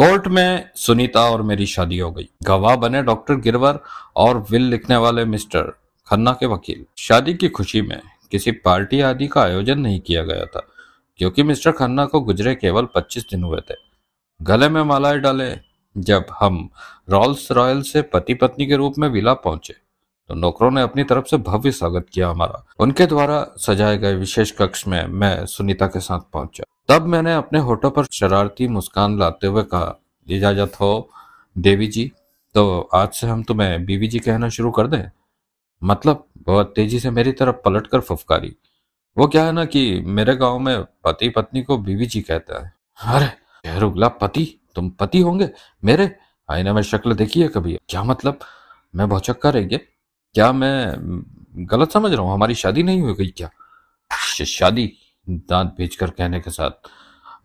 court में सुनीता और मेरी शादी हो गई गवाह बने डॉक्टर गिरवर और विल लिखने वाले मिस्टर खन्ना के वकील शादी की खुशी में किसी पार्टी आदि का आयोजन नहीं किया गया था क्योंकि मिस्टर खन्ना को गुजरे केवल 25 दिन हुए थे गले में मालाएं डाले जब हम रॉल्स रॉयल से पति पत्नी के रूप में विला पहुंचे तो नौकरों ने अपनी तरफ से भव्य स्वागत किया हमारा उनके द्वारा सजाए गए विशेष कक्ष में मैं सुनीता के साथ पहुंचा तब मैंने अपने होठों पर शरारती मुस्कान लाते हुए कहा इजाजत हो देवी जी तो आज से हम तुम्हें बीवी जी कहना शुरू कर दें मतलब बहुत तेजी से मेरी तरफ पलट कर फुफकारी वो क्या है ना कि मेरे गांव में पति पत्नी को बीवी जी कहता है अरे रुगला पति तुम पति होंगे मेरे आईना में शक्ल देखी है कभी क्या मतलब मैं भौचक्का रह गया क्या मैं गलत समझ रहा हूँ हमारी शादी नहीं हुई गई क्या शादी दांत भेजकर कहने के साथ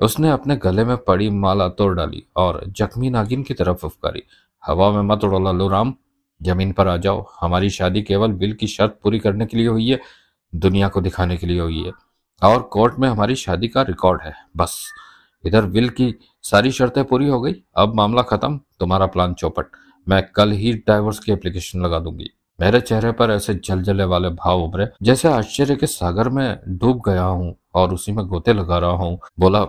उसने अपने गले में पड़ी माला तोड़ डाली और जख्मी नागिन की तरफ उफकारी हवा में मत उड़ो लो राम जमीन पर आ जाओ हमारी शादी केवल बिल की शर्त पूरी करने के लिए हुई है दुनिया को दिखाने के लिए हुई है और कोर्ट में हमारी शादी का रिकॉर्ड है बस इधर विल की सारी शर्तें पूरी हो गई अब मामला खत्म तुम्हारा प्लान चौपट मैं कल ही डाइवोर्स की एप्लीकेशन लगा दूंगी मेरे चेहरे पर ऐसे जलजले वाले भाव उभरे जैसे आश्चर्य के सागर में डूब गया हूँ और उसी में गोते लगा रहा हूँ बोला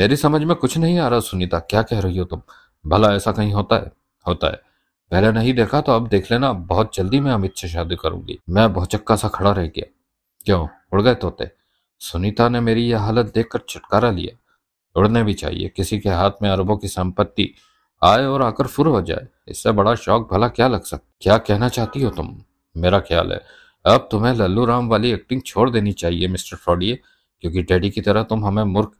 मेरी समझ में कुछ नहीं आ रहा सुनीता क्या कह रही हो तुम भला ऐसा कहीं होता है होता है पहले नहीं देखा तो अब देख लेना बहुत जल्दी मैं अमित से शादी करूंगी मैं बहुत चक्का सा खड़ा रह गया क्यों उड़ गए तोते सुनीता ने मेरी यह हालत देखकर छुटकारा लिया उड़ने भी चाहिए किसी के हाथ में अरबों की संपत्ति आए और आकर फुर हो जाए इससे बड़ा शौक भला क्या लग सकता क्या कहना चाहती हो तुम मेरा ख्याल है अब तुम्हें लल्लू राम वाली एक्टिंग छोड़ देनी चाहिए मिस्टर फ्रॉडिये क्योंकि डैडी की तरह तुम हमें मूर्ख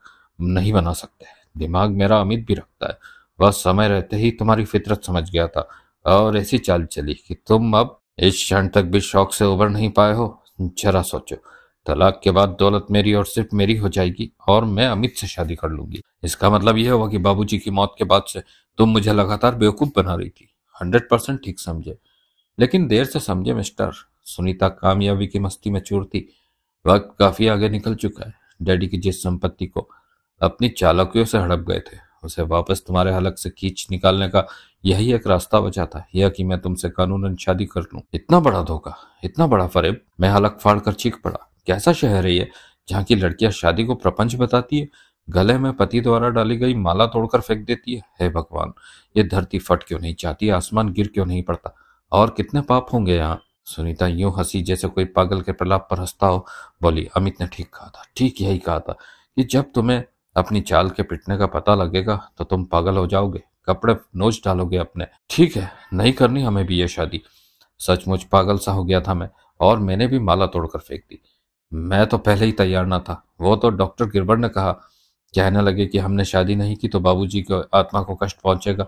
नहीं बना सकते दिमाग मेरा अमित भी रखता है वह समय रहते ही तुम्हारी फितरत समझ गया था और ऐसी चाल चली कि तुम अब इस क्षण तक भी शौक से उबर नहीं पाए हो जरा सोचो तलाक के बाद दौलत मेरी और सिर्फ मेरी हो जाएगी और मैं अमित से शादी कर लूंगी इसका मतलब यह हुआ कि बाबूजी की मौत के बाद से तुम मुझे लगातार बेवकूफ बना रही थी हंड्रेड परसेंट ठीक समझे लेकिन देर से समझे मिस्टर सुनीता कामयाबी की मस्ती में चूर थी वक्त काफी आगे निकल चुका है डैडी की जिस संपत्ति को अपनी चालाकियों से हड़प गए थे उसे वापस तुम्हारे हलक से खींच निकालने का यही एक रास्ता बचा था यह कि मैं तुमसे कानूनन शादी कर लूं इतना बड़ा धोखा इतना बड़ा फरेब मैं हलक फाड़ कर चीख पड़ा कैसा शहर है ये जहाँ की लड़कियां शादी को प्रपंच बताती है गले में पति द्वारा डाली गई माला तोड़कर फेंक देती है हे भगवान ये धरती फट क्यों नहीं चाहती आसमान गिर क्यों नहीं पड़ता और कितने पाप होंगे यहाँ सुनीता यूं हंसी जैसे कोई पागल के प्रलाप पर हंसता हो बोली अमित ने ठीक कहा था ठीक यही कहा था कि जब तुम्हें अपनी चाल के पिटने का पता लगेगा तो तुम पागल हो जाओगे कपड़े नोच डालोगे अपने ठीक है नहीं करनी हमें भी ये शादी सचमुच पागल सा हो गया था मैं और मैंने भी माला तोड़कर फेंक दी मैं तो पहले ही तैयार ना था वो तो डॉक्टर गिरबर ने कहा कहने लगे कि हमने शादी नहीं की तो बाबूजी की आत्मा को कष्ट पहुंचेगा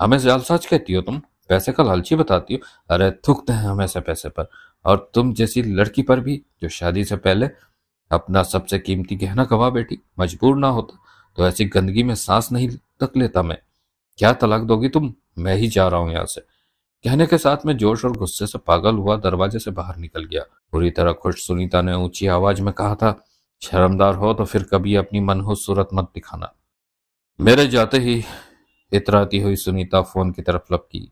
हमें सच कहती हो तुम पैसे का लालची बताती हो अरे थुकते हैं हम ऐसे पैसे पर और तुम जैसी लड़की पर भी जो शादी से पहले अपना सबसे कीमती गहना गवा बैठी मजबूर ना होता तो ऐसी गंदगी में सांस नहीं तक लेता मैं क्या तलाक दोगी तुम मैं ही जा रहा हूं यहाँ से कहने के साथ में जोश और गुस्से से पागल हुआ दरवाजे से बाहर निकल गया बुरी तरह खुश सुनीता ने ऊंची आवाज में कहा था शर्मदार हो तो फिर कभी अपनी मनहूस सूरत मत दिखाना मेरे जाते ही इतराती हुई सुनीता फोन की तरफ लपकी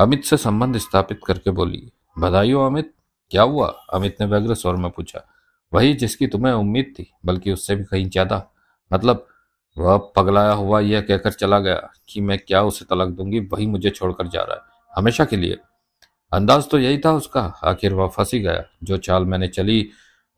अमित से संबंध स्थापित करके बोली बधाई हो अमित क्या हुआ अमित ने व्यग्र स्वर में पूछा वही जिसकी तुम्हें उम्मीद थी बल्कि उससे भी कहीं ज्यादा मतलब वह पगलाया हुआ यह कहकर चला गया कि मैं क्या उसे तलाक दूंगी वही मुझे छोड़कर जा रहा है हमेशा के लिए अंदाज तो यही था उसका आखिर वह फंस ही गया जो चाल मैंने चली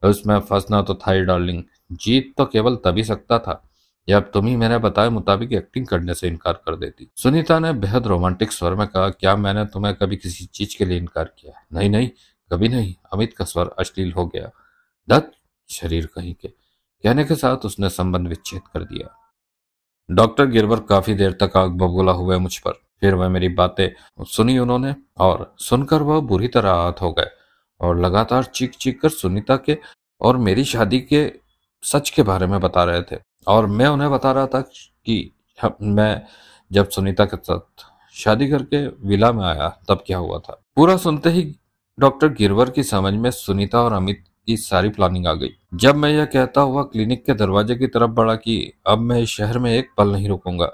उसमें फंसना तो था ही डार्लिंग जीत तो केवल तभी सकता था जब तुम ही मेरे बताए मुताबिक एक्टिंग करने से इनकार कर देती सुनीता ने बेहद रोमांटिक स्वर में कहा क्या मैंने तुम्हें कभी किसी चीज के लिए इनकार किया नहीं नहीं कभी नहीं अमित का स्वर अश्लील हो गया दत्त शरीर कहीं के कहने के साथ उसने संबंध विच्छेद कर दिया डॉक्टर गिरवर काफी देर तक आग बबूला हुए मुझ पर फिर वह मेरी बातें सुनी उन्होंने और सुनकर वह बुरी तरह आहत हो गए और लगातार चीख चीख कर सुनीता के और मेरी शादी के सच के बारे में बता रहे थे और मैं उन्हें बता रहा था कि मैं जब सुनीता के साथ शादी करके विला में आया तब क्या हुआ था पूरा सुनते ही डॉक्टर गिरवर की समझ में सुनीता और अमित की सारी प्लानिंग आ गई जब मैं यह कहता हुआ क्लिनिक के दरवाजे की तरफ बढ़ा कि अब मैं इस शहर में एक पल नहीं रुकूंगा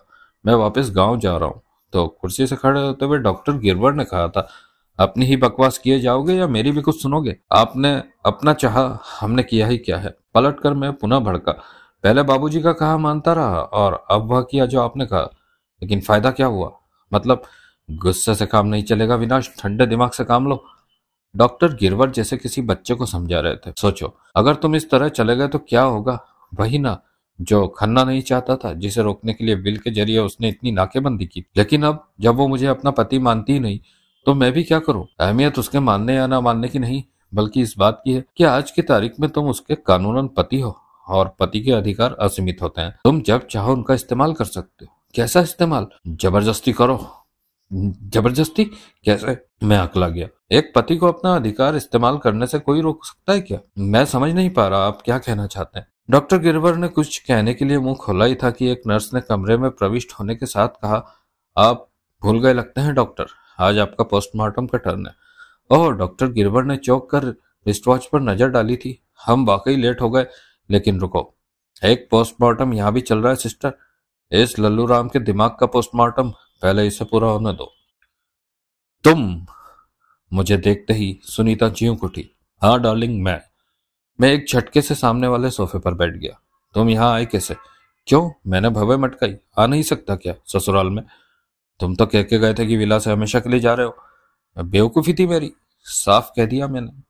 मैं वापस गांव जा रहा हूँ तो कुर्सी से खड़े होते हुए डॉक्टर गिरवर ने कहा था अपनी ही बकवास किए जाओगे या मेरी भी कुछ सुनोगे आपने अपना चाह हमने किया ही क्या है पलट कर मैं पुनः भड़का पहले बाबूजी का कहा मानता रहा और अब वह किया जो आपने कहा लेकिन फायदा क्या हुआ मतलब गुस्से से काम नहीं चलेगा विनाश ठंडे दिमाग से काम लो डॉक्टर गिरवर जैसे किसी बच्चे को समझा रहे थे सोचो अगर तुम इस तरह चले गए तो क्या होगा वही ना जो खन्ना नहीं चाहता था जिसे रोकने के लिए बिल के जरिए उसने इतनी नाकेबंदी की लेकिन अब जब वो मुझे अपना पति मानती ही नहीं तो मैं भी क्या करूं अहमियत उसके मानने या ना मानने की नहीं बल्कि इस बात की है कि आज की तारीख में तुम उसके कानूनन पति हो और पति के अधिकार असीमित होते हैं तुम जब चाहो उनका इस्तेमाल कर सकते हो कैसा इस्तेमाल जबरदस्ती करो जबरदस्ती कैसे मैं अकला गया एक पति को अपना अधिकार इस्तेमाल करने से कोई रोक सकता है क्या मैं समझ नहीं पा रहा आप क्या कहना चाहते हैं डॉक्टर गिरवर ने कुछ कहने के लिए मुंह खोला ही था कि एक नर्स ने कमरे में प्रविष्ट होने के साथ कहा आप भूल गए लगते हैं डॉक्टर आज आपका पोस्टमार्टम का टर्न है ओह डॉक्टर गिरवर ने चौंक कर रिस्ट वॉच पर नजर डाली थी हम वाकई लेट हो गए लेकिन रुको एक पोस्टमार्टम यहाँ भी चल रहा है सिस्टर इस लल्लू राम के दिमाग का पोस्टमार्टम पहले इसे पूरा होने दो तुम मुझे देखते ही सुनीता जी उठी हाँ डार्लिंग मैं मैं एक झटके से सामने वाले सोफे पर बैठ गया तुम यहाँ आए कैसे क्यों मैंने भवे मटकाई आ नहीं सकता क्या ससुराल में तुम तो कह के गए थे कि विला से हमेशा के लिए जा रहे हो बेवकूफ़ी थी मेरी साफ कह दिया मैंने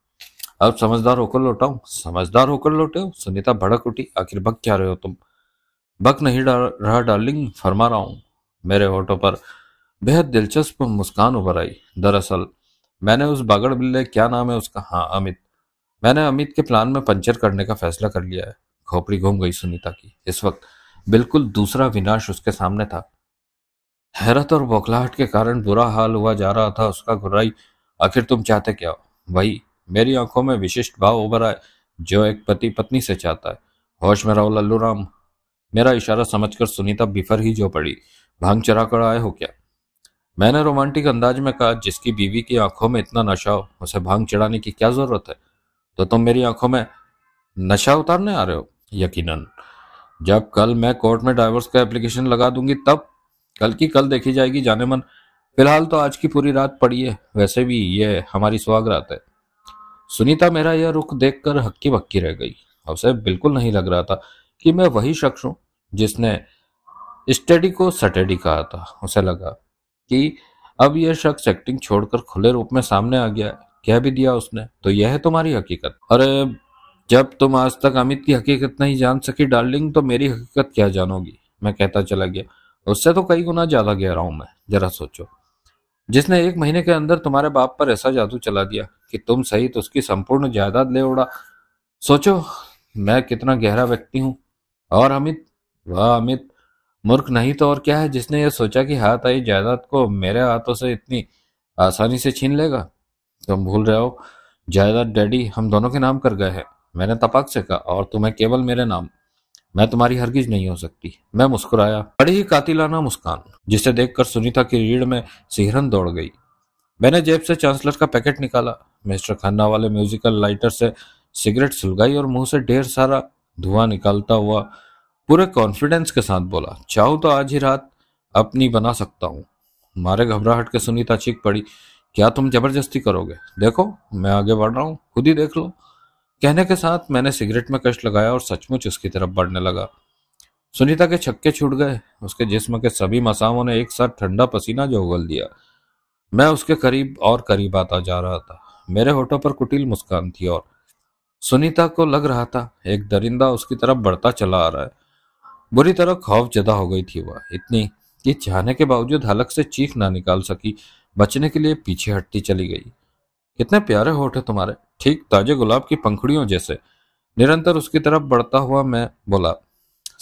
अब समझदार होकर लौटाऊ समझदार होकर लौटे हो सुनीता भड़क उठी आखिर बक क्या रहे हो तुम बक नहीं डाल रहा डार्लिंग फरमा रहा हूं मेरे होठों पर बेहद दिलचस्प मुस्कान उभर आई दरअसल मैंने उस बागड़ बिल्ले क्या नाम है उसका हाँ अमित मैंने अमित के प्लान में पंचर करने का फैसला कर लिया है खोपड़ी घूम गई सुनीता की इस वक्त बिल्कुल दूसरा विनाश उसके सामने था हैरत और बौखलाहट के कारण बुरा हाल हुआ जा रहा था उसका गुर्राई आखिर तुम चाहते क्या हो वही मेरी आंखों में विशिष्ट भाव उभर आए जो एक पति पत्नी से चाहता है होश में राहुल लल्लू राम मेरा इशारा समझकर सुनीता बिफर ही जो पड़ी भांग चरा कर आए हो क्या मैंने रोमांटिक अंदाज में कहा जिसकी बीवी की आंखों में इतना नशा हो उसे भांग चढ़ाने की क्या जरूरत है तो तुम मेरी आंखों में नशा उतारने आ रहे हो यकीनन जब कल मैं कोर्ट में डाइवोर्स का एप्लीकेशन लगा दूंगी तब कल की कल देखी जाएगी जाने मन फिलहाल तो आज की पूरी रात पड़ी है वैसे भी ये हमारी सुहाग रात है सुनीता मेरा यह रुख देखकर हक्की बक्की रह गई उसे बिल्कुल नहीं लग रहा था कि मैं वही शख्स हूं जिसने स्टडी को सटेडी कहा था उसे लगा कि अब यह शख्स एक्टिंग छोड़कर खुले रूप में सामने आ गया है कह भी दिया उसने तो यह है तुम्हारी हकीकत अरे जब तुम आज तक अमित की हकीकत नहीं जान सकी डार्लिंग तो मेरी हकीकत क्या जानोगी मैं कहता चला गया उससे तो कई गुना ज्यादा गहरा हूं मैं जरा सोचो जिसने एक महीने के अंदर तुम्हारे बाप पर ऐसा जादू चला दिया कि तुम सहित तो उसकी संपूर्ण जायदाद ले उड़ा सोचो मैं कितना गहरा व्यक्ति हूँ और अमित वाह अमित मूर्ख नहीं तो और क्या है जिसने ये सोचा कि हाथ आई जायदाद को मेरे हाथों से इतनी आसानी से छीन लेगा तुम भूल रहे हो जायदाद डैडी हम दोनों के नाम कर गए हैं मैंने तपाक से कहा और तुम्हें केवल मेरे नाम मैं तुम्हारी हरगिज नहीं हो सकती मैं मुस्कुराया बड़ी ही कातिलाना मुस्कान जिसे देखकर सुनीता की रीढ़ में सिहरन दौड़ गई मैंने जेब से चांसलर का पैकेट निकाला मिस्टर खन्ना वाले म्यूजिकल लाइटर से सिगरेट सुलगाई और मुंह से ढेर सारा धुआं निकालता हुआ पूरे कॉन्फिडेंस के साथ बोला चाहू तो आज ही रात अपनी बना सकता हूँ मारे घबराहट के सुनीता चीख पड़ी क्या तुम जबरदस्ती करोगे देखो मैं आगे बढ़ रहा हूँ खुद ही देख लो कहने के साथ मैंने सिगरेट में कष्ट लगाया और सचमुच उसकी तरफ बढ़ने लगा सुनीता के छक्के छूट गए उसके जिस्म के सभी मसामों ने एक साथ ठंडा पसीना जो उगल दिया मैं उसके करीब और करीब आता जा रहा था मेरे होठों पर कुटिल मुस्कान थी और सुनीता को लग रहा था एक दरिंदा उसकी तरफ बढ़ता चला आ रहा है बुरी तरह खौफ जदा हो गई थी वह इतनी कि चाहने के बावजूद हलक से चीख ना निकाल सकी बचने के लिए पीछे हटती चली गई कितने प्यारे होठ है तुम्हारे ठीक ताजे गुलाब की पंखुड़ियों जैसे निरंतर उसकी तरफ बढ़ता हुआ मैं बोला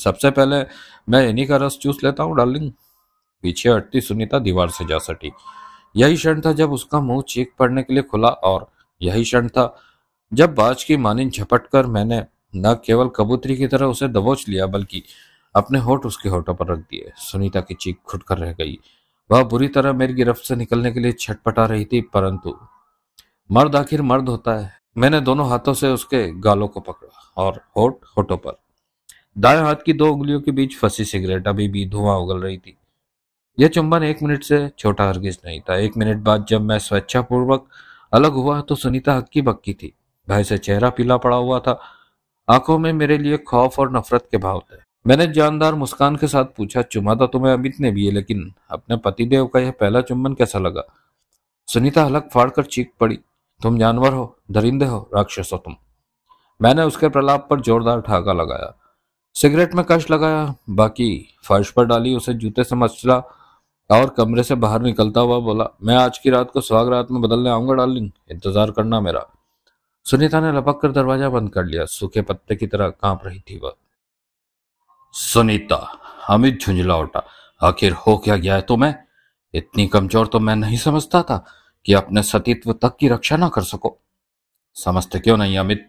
सबसे पहले मैं इन्हीं का रस चूस लेता हूँ डार्लिंग पीछे हटती सुनीता दीवार से जा सटी यही क्षण था जब उसका मुंह चीख पड़ने के लिए खुला और यही क्षण था जब बाज की मानी झपट कर मैंने न केवल कबूतरी की तरह उसे दबोच लिया बल्कि अपने होठ उसके होठों पर रख दिए सुनीता की चीख खुट कर रह गई वह बुरी तरह मेरी गिरफ्त से निकलने के लिए छटपटा रही थी परंतु मर्द आखिर मर्द होता है मैंने दोनों हाथों से उसके गालों को पकड़ा और होट होटों पर दाएं हाथ की दो उंगलियों के बीच फंसी सिगरेट अभी भी धुआं उगल रही थी यह चुंबन एक मिनट से छोटा हरगिज नहीं था एक मिनट बाद जब मैं स्वेच्छापूर्वक अलग हुआ तो सुनीता हक्की बक्की थी भाई से चेहरा पीला पड़ा हुआ था आंखों में मेरे लिए खौफ और नफरत के भाव थे मैंने जानदार मुस्कान के साथ पूछा चुमा था तुम्हें अमित ने भी है लेकिन अपने पतिदेव का यह पहला चुम्बन कैसा लगा सुनीता हलक फाड़कर चीख पड़ी तुम जानवर हो दरिंदे हो राक्षस हो तुम मैंने उसके प्रलाप पर जोरदार ठाका लगाया सिगरेट में कश लगाया बाकी फर्श पर डाली उसे जूते से मचला और कमरे से बाहर निकलता हुआ बोला मैं आज की रात को सुहाग रात में बदलने आऊंगा डार्लिंग इंतजार करना मेरा सुनीता ने लपक कर दरवाजा बंद कर लिया सूखे पत्ते की तरह कांप रही थी वह सुनीता हमिद झुंझला उठा आखिर हो क्या गया है तुम्हें तो इतनी कमजोर तो मैं नहीं समझता था कि अपने सतीत्व तक की रक्षा ना कर सको समझते क्यों नहीं अमित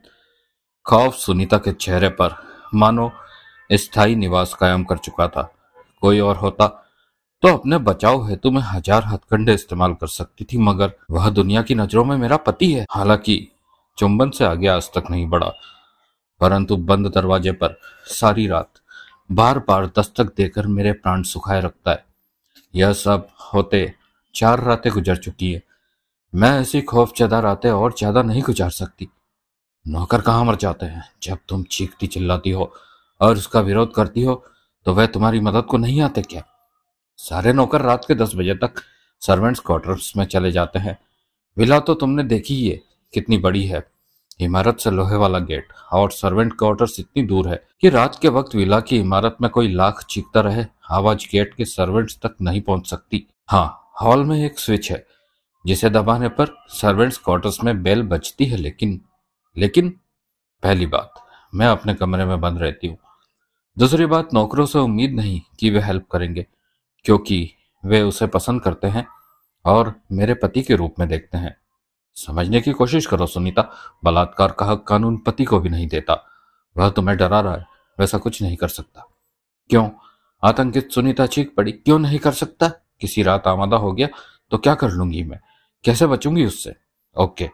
खौफ सुनीता के चेहरे पर मानो स्थायी निवास कायम कर चुका था कोई और होता तो अपने बचाव हेतु में हजार हथकंडे इस्तेमाल कर सकती थी मगर वह दुनिया की नजरों में मेरा पति है हालांकि चुंबन से आगे आज तक नहीं बढ़ा परंतु बंद दरवाजे पर सारी रात बार बार दस्तक देकर मेरे प्राण सुखाए रखता है यह सब होते चार रातें गुजर चुकी है मैं ऐसी खौफजदा रातें और ज्यादा नहीं गुजार सकती नौकर कहाँ मर जाते हैं जब तुम चीखती चिल्लाती हो और उसका विरोध करती हो तो वह तुम्हारी मदद को नहीं आते क्या सारे नौकर रात के दस बजे तक सर्वेंट्स क्वार्टर्स में चले जाते हैं विला तो तुमने देखी ही है कितनी बड़ी है इमारत से लोहे वाला गेट और सर्वेंट क्वार्टर्स इतनी दूर है कि रात के वक्त विला की इमारत में कोई लाख चीखता रहे आवाज गेट के सर्वेंट्स तक नहीं पहुंच सकती हाँ हॉल में एक स्विच है जिसे दबाने पर सर्वेंट्स क्वार्टर्स में बेल बजती है लेकिन लेकिन पहली बात मैं अपने कमरे में बंद रहती हूँ दूसरी बात नौकरों से उम्मीद नहीं कि वे हेल्प करेंगे क्योंकि वे उसे पसंद करते हैं और मेरे पति के रूप में देखते हैं समझने की कोशिश करो सुनीता बलात्कार का हक कानून पति को भी नहीं देता वह तुम्हें डरा रहा है वैसा कुछ नहीं कर सकता क्यों आतंकित सुनीता चीख पड़ी क्यों नहीं कर सकता किसी रात आमादा हो गया तो क्या कर लूंगी मैं कैसे बचूंगी उससे ओके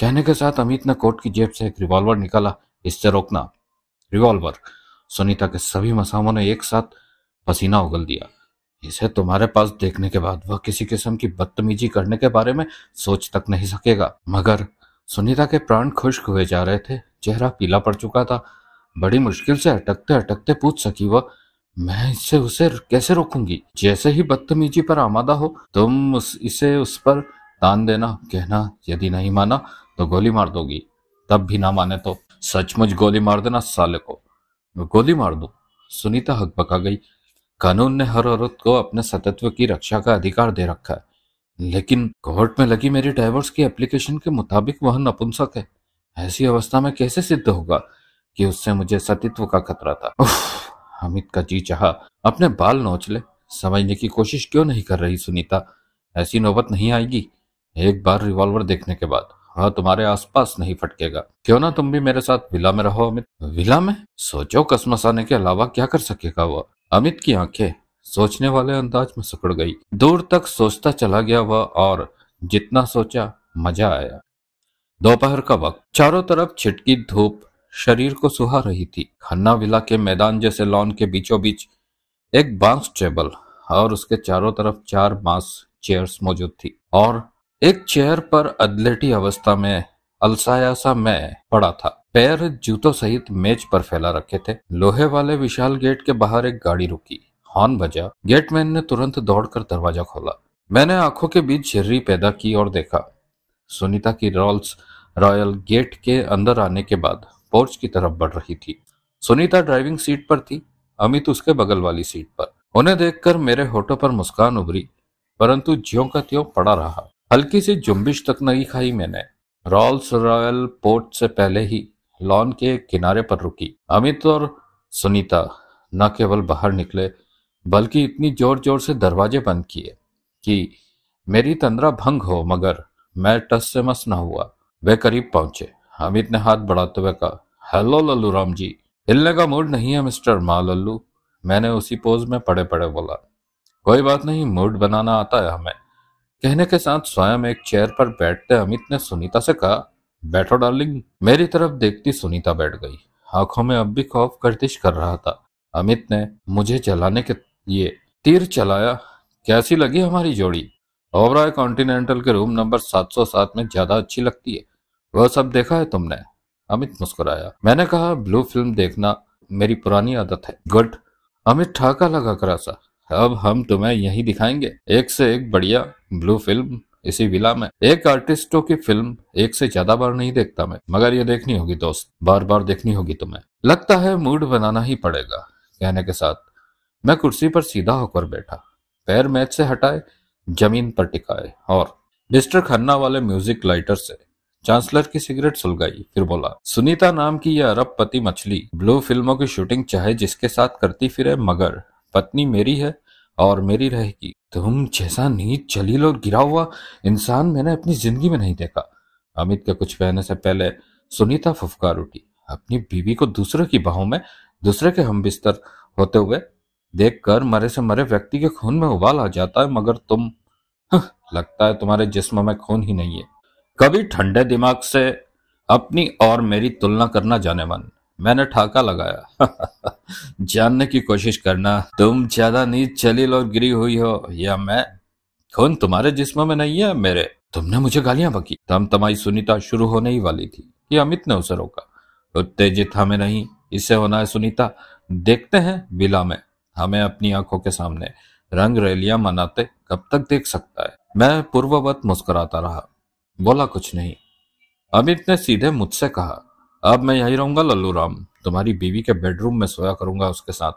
कहने के साथ अमित ने कोट की जेब से एक रिवॉल्वर निकाला इससे रोकना रिवॉल्वर सुनीता के सभी मसामों ने एक साथ पसीना उगल दिया इसे तुम्हारे पास देखने के बाद वह किसी किस्म की बदतमीजी करने के बारे में सोच तक नहीं सकेगा मगर सुनीता के प्राण खुश्क हुए जा रहे थे चेहरा पीला पड़ चुका था बड़ी मुश्किल से अटकते अटकते पूछ सकी वह मैं इससे उसे कैसे रोकूंगी जैसे ही बदतमीजी पर आमादा हो तुम उस इसे उस पर दान देना कहना यदि नहीं माना तो गोली मार दोगी तब भी ना माने तो सचमुच गोली मार देना साले को गोली मार दो सुनीता हकबका गई कानून ने हर औरत को अपने सतत्व की रक्षा का अधिकार दे रखा है लेकिन कोर्ट में लगी मेरी डाइवोर्स की एप्लीकेशन के मुताबिक वह नपुंसक है ऐसी अवस्था में कैसे सिद्ध होगा कि उससे मुझे सतित्व का खतरा था अमित का जी चाह अपने बाल नोच ले समझने की कोशिश क्यों नहीं कर रही सुनीता ऐसी नौबत नहीं आएगी एक बार रिवॉल्वर देखने के बाद हाँ तुम्हारे आसपास नहीं फटकेगा क्यों ना तुम भी मेरे साथ विला में रहो अमित विला में सोचो कसमसाने के अलावा क्या कर सकेगा वो अमित की आंखें सोचने वाले अंदाज में सुखड़ गई दूर तक सोचता चला गया वह और जितना सोचा मजा आया दोपहर का वक्त चारों तरफ छिटकी धूप शरीर को सुहा रही थी खन्ना विला के मैदान जैसे लॉन के बीचों बीच एक बांस टेबल और उसके चारों तरफ चार बांस चेयर्स मौजूद थी और एक चेयर पर अदलेटी अवस्था में अलसाया सा मैं पड़ा था पैर जूतों सहित मेज पर फैला रखे थे लोहे वाले विशाल गेट के बाहर एक गाड़ी रुकी हॉर्न बजा गेटमैन ने तुरंत दौड़कर दरवाजा खोला मैंने आंखों के बीच झिर्री पैदा की और देखा सुनीता की रॉल्स रॉयल गेट के अंदर आने के बाद पोर्च की तरफ बढ़ रही थी सुनीता ड्राइविंग सीट पर थी अमित उसके बगल वाली सीट पर उन्हें देखकर मेरे होठों पर मुस्कान उभरी परंतु ज्यो का त्यों पड़ा रहा हल्की सी जुम्बिश तक नहीं खाई मैंने रॉल्स रॉयल पोर्ट से पहले ही लॉन के किनारे पर रुकी अमित और सुनीता न केवल बाहर निकले बल्कि इतनी जोर जोर से दरवाजे बंद किए कि मेरी तंद्रा भंग हो मगर मैं टस से मस न हुआ वे करीब पहुंचे अमित ने हाथ बढ़ाते हुए कहा हेलो लल्लू राम जी हिलने का मूड नहीं है मिस्टर माँ लल्लू मैंने उसी पोज में पड़े पड़े बोला कोई बात नहीं मूड बनाना आता है हमें कहने के साथ स्वयं एक चेयर पर बैठते अमित ने सुनीता से कहा बैठो डार्लिंग मेरी तरफ देखती सुनीता बैठ गई आंखों में अब भी खौफ गर्दिश कर रहा था अमित ने मुझे चलाने के लिए तीर चलाया कैसी लगी हमारी जोड़ी ओबराय कॉन्टिनेंटल के रूम नंबर 707 में ज्यादा अच्छी लगती है वह सब देखा है तुमने अमित मुस्कुराया मैंने कहा ब्लू फिल्म देखना मेरी पुरानी आदत है गुड अमित ठाका लगा कर सा अब हम तुम्हें यही दिखाएंगे एक से एक बढ़िया ब्लू फिल्म इसी विला में एक आर्टिस्टों की फिल्म एक से ज्यादा बार नहीं देखता मैं मगर ये देखनी होगी दोस्त बार बार देखनी होगी तुम्हें लगता है मूड बनाना ही पड़ेगा कहने के साथ मैं कुर्सी पर सीधा होकर बैठा पैर मैच से हटाए जमीन पर टिकाए और मिस्टर खन्ना वाले म्यूजिक लाइटर से चांसलर की सिगरेट सुलगाई फिर बोला सुनीता नाम की यह पति मछली ब्लू फिल्मों की शूटिंग चाहे जिसके साथ करती फिरे मगर पत्नी मेरी है और मेरी रहेगी तुम जैसा नीच जलील और गिरा हुआ इंसान मैंने अपनी जिंदगी में नहीं देखा अमित के कुछ कहने से पहले सुनीता फुफकार उठी अपनी बीवी को दूसरे की बाहों में दूसरे के हम बिस्तर होते हुए देखकर मरे से मरे व्यक्ति के खून में उबाल आ जाता है मगर तुम लगता है तुम्हारे जिस्म में खून ही नहीं है कभी ठंडे दिमाग से अपनी और मेरी तुलना करना जाने मन मैंने ठाका लगाया जानने की कोशिश करना तुम ज्यादा नीच चलील और गिरी हुई हो या मैं खून तुम्हारे जिस्म में नहीं है मेरे तुमने मुझे गालियां बकी तम तमाई सुनीता शुरू होने ही वाली थी कि अमित ने उसे रोका उत्तेजित हमें नहीं इसे होना है सुनीता देखते हैं बिला में हमें अपनी आंखों के सामने रंग रैलियां मनाते कब तक देख सकता है मैं पूर्ववत मुस्कुराता रहा बोला कुछ नहीं अमित ने सीधे मुझसे कहा अब मैं यही रहूंगा लल्लू राम तुम्हारी बीवी के बेडरूम में सोया करूंगा उसके साथ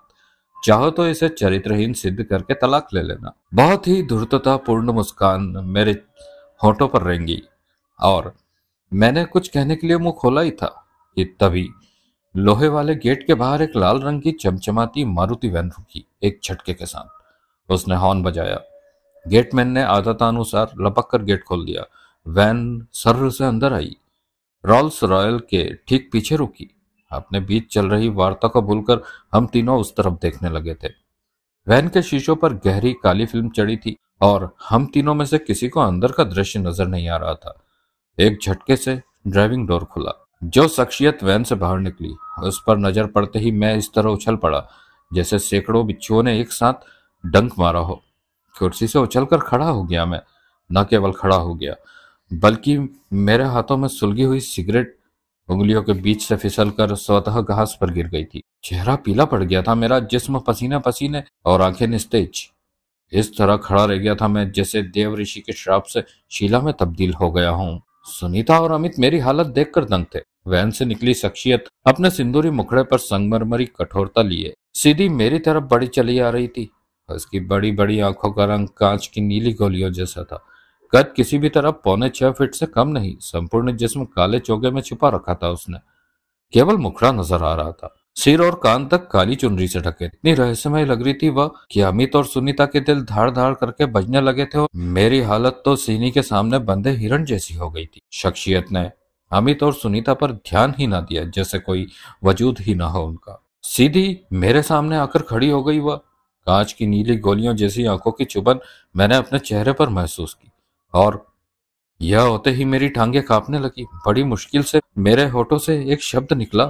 चाहो तो इसे चरित्रहीन सिद्ध करके तलाक ले लेना बहुत ही पूर्ण मुस्कान मेरे होठों पर रहेंगी और मैंने कुछ कहने के लिए मुंह खोला ही था कि तभी लोहे वाले गेट के बाहर एक लाल रंग की चमचमाती मारुति वैन रुकी एक झटके के साथ उसने हॉर्न बजाया गेटमैन ने आदतानुसार लपक कर गेट खोल दिया वैन सर्र से अंदर आई रॉल्स रॉयल के ठीक पीछे रुकी अपने बीच चल रही वार्ता को भूलकर हम तीनों उस तरफ देखने लगे थे वैन के शीशों पर गहरी काली फिल्म चढ़ी थी और हम तीनों में से किसी को अंदर का दृश्य नजर नहीं आ रहा था एक झटके से ड्राइविंग डोर खुला जो शख्सियत वैन से बाहर निकली उस पर नजर पड़ते ही मैं इस तरह उछल पड़ा जैसे सैकड़ों बिच्छुओं ने एक साथ डंक मारा हो कुर्सी से उछलकर खड़ा हो गया मैं न केवल खड़ा हो गया बल्कि मेरे हाथों में सुलगी हुई सिगरेट उंगलियों के बीच से फिसल कर स्वतः घास पर गिर गई थी चेहरा पीला पड़ गया था मेरा जिस्म पसीना पसीने और आंखें निस्तेज इस तरह खड़ा रह गया था मैं जैसे देव ऋषि के श्राप से शीला में तब्दील हो गया हूँ सुनीता और अमित मेरी हालत देखकर दंग थे वैन से निकली शख्सियत अपने सिंदूरी मुखड़े पर संगमरमरी कठोरता लिए सीधी मेरी तरफ बड़ी चली आ रही थी उसकी बड़ी बड़ी आंखों का रंग कांच की नीली गोलियों जैसा था कद किसी भी तरह पौने छह फीट से कम नहीं संपूर्ण जिस्म काले चौके में छिपा रखा था उसने केवल मुखड़ा नजर आ रहा था सिर और कान तक काली चुनरी से ढके इतनी रहस्यमय लग रही थी वह कि अमित और सुनीता के दिल धाड़ धाड़ करके बजने लगे थे और मेरी हालत तो सीनी के सामने बंधे हिरण जैसी हो गई थी शख्सियत ने अमित और सुनीता पर ध्यान ही ना दिया जैसे कोई वजूद ही ना हो उनका सीधी मेरे सामने आकर खड़ी हो गई वह कांच की नीली गोलियों जैसी आंखों की चुभन मैंने अपने चेहरे पर महसूस की और यह होते ही मेरी टांगे कांपने लगी बड़ी मुश्किल से मेरे होठों से एक शब्द निकला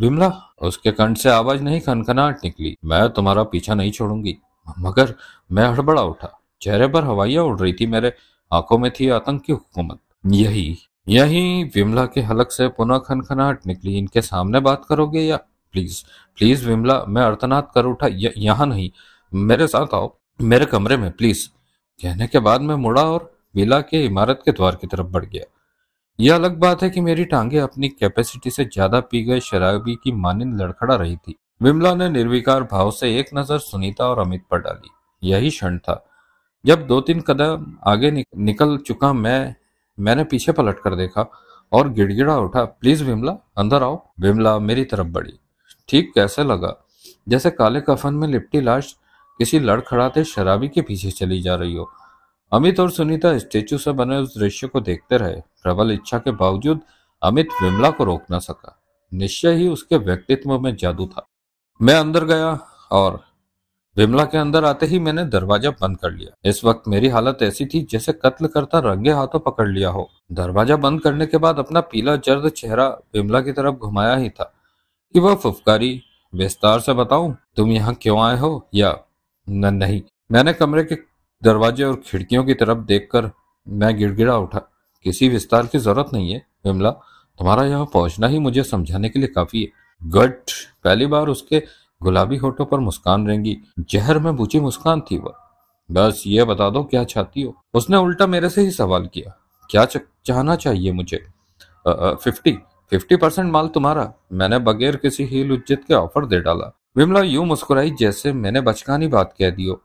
विमला उसके कंठ से आवाज नहीं खनखनाहट निकली मैं तुम्हारा पीछा नहीं छोड़ूंगी मगर मैं हड़बड़ा उठा चेहरे पर हवाइया उड़ रही थी मेरे आंखों में थी आतंक की हुकूमत यही यही विमला के हलक से पुनः खनखनाहट निकली इनके सामने बात करोगे या प्लीज प्लीज विमला मैं अर्थनाद कर उठा यहाँ नहीं मेरे साथ आओ मेरे कमरे में प्लीज कहने के बाद मैं मुड़ा और बेला के इमारत के द्वार की तरफ बढ़ गया यह अलग बात है कि मेरी टांगे अपनी कैपेसिटी से ज्यादा पी गए शराबी की मानिंद लड़खड़ा रही थी विमला ने निर्विकार भाव से एक नजर सुनीता और अमित पर डाली यही क्षण था जब दो तीन कदम आगे निकल चुका मैं मैंने पीछे पलट कर देखा और गिड़गिड़ा उठा प्लीज विमला अंदर आओ विमला मेरी तरफ बढ़ी ठीक कैसे लगा जैसे काले कफन में लिपटी लाश किसी लड़खड़ाते शराबी के पीछे चली जा रही हो अमित और सुनीता स्टेचू से बने उस दृश्य को देखते रहे प्रबल इच्छा के बावजूद अमित विमला को रोक ना सका निश्चय ही उसके व्यक्तित्व में जादू था मैं अंदर गया और विमला के अंदर आते ही मैंने दरवाजा बंद कर लिया इस वक्त मेरी हालत ऐसी थी जैसे कत्ल करता रंगे हाथों पकड़ लिया हो दरवाजा बंद करने के बाद अपना पीला जर्द चेहरा विमला की तरफ घुमाया ही था कि वह फुफकारी विस्तार से बताऊं तुम यहाँ क्यों आए हो या न नहीं मैंने कमरे के दरवाजे और खिड़कियों की तरफ देखकर मैं गिड़गिड़ा उठा किसी विस्तार की जरूरत नहीं है विमला तुम्हारा यहाँ पहुंचना ही मुझे समझाने के लिए काफी है गट पहली बार उसके गुलाबी होठों पर मुस्कान रेंगी जहर में बूझी मुस्कान थी वह बस ये बता दो क्या चाहती हो उसने उल्टा मेरे से ही सवाल किया क्या चाहना चाहिए मुझे फिफ्टी फिफ्टी परसेंट माल तुम्हारा मैंने बगैर किसी ही लुज्जत के ऑफर दे डाला विमला यूं मुस्कुराई जैसे मैंने बचकानी बात कह दी हो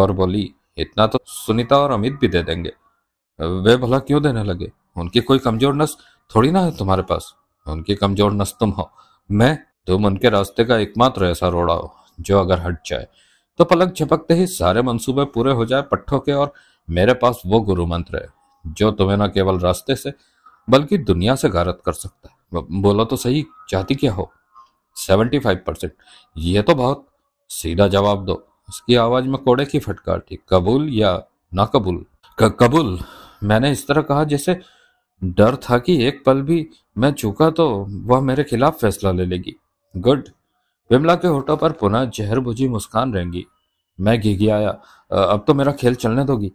और बोली इतना तो सुनीता और अमित भी दे देंगे वे भला क्यों देने लगे उनकी कोई कमजोर नस थोड़ी ना है तुम्हारे पास उनकी कमजोर नस तुम हो मैं तुम उनके रास्ते का एकमात्र ऐसा रोड़ा हो जो अगर हट जाए तो पलक झपकते ही सारे मंसूबे पूरे हो जाए पट्ठों के और मेरे पास वो गुरु मंत्र है जो तुम्हें न केवल रास्ते से बल्कि दुनिया से गारत कर सकता है बोलो तो सही चाहती क्या हो सेवेंटी फाइव परसेंट ये तो बहुत सीधा जवाब दो उसकी आवाज में कोड़े की फटकार थी कबूल या ना कबूल कबूल मैंने इस तरह कहा जैसे डर था कि एक पल भी मैं चूका तो वह मेरे खिलाफ फैसला ले लेगी गुड विमला के होठों पर पुनः जहर बुझी मुस्कान रहेंगी मैं घिघी आया अब तो मेरा खेल चलने दोगी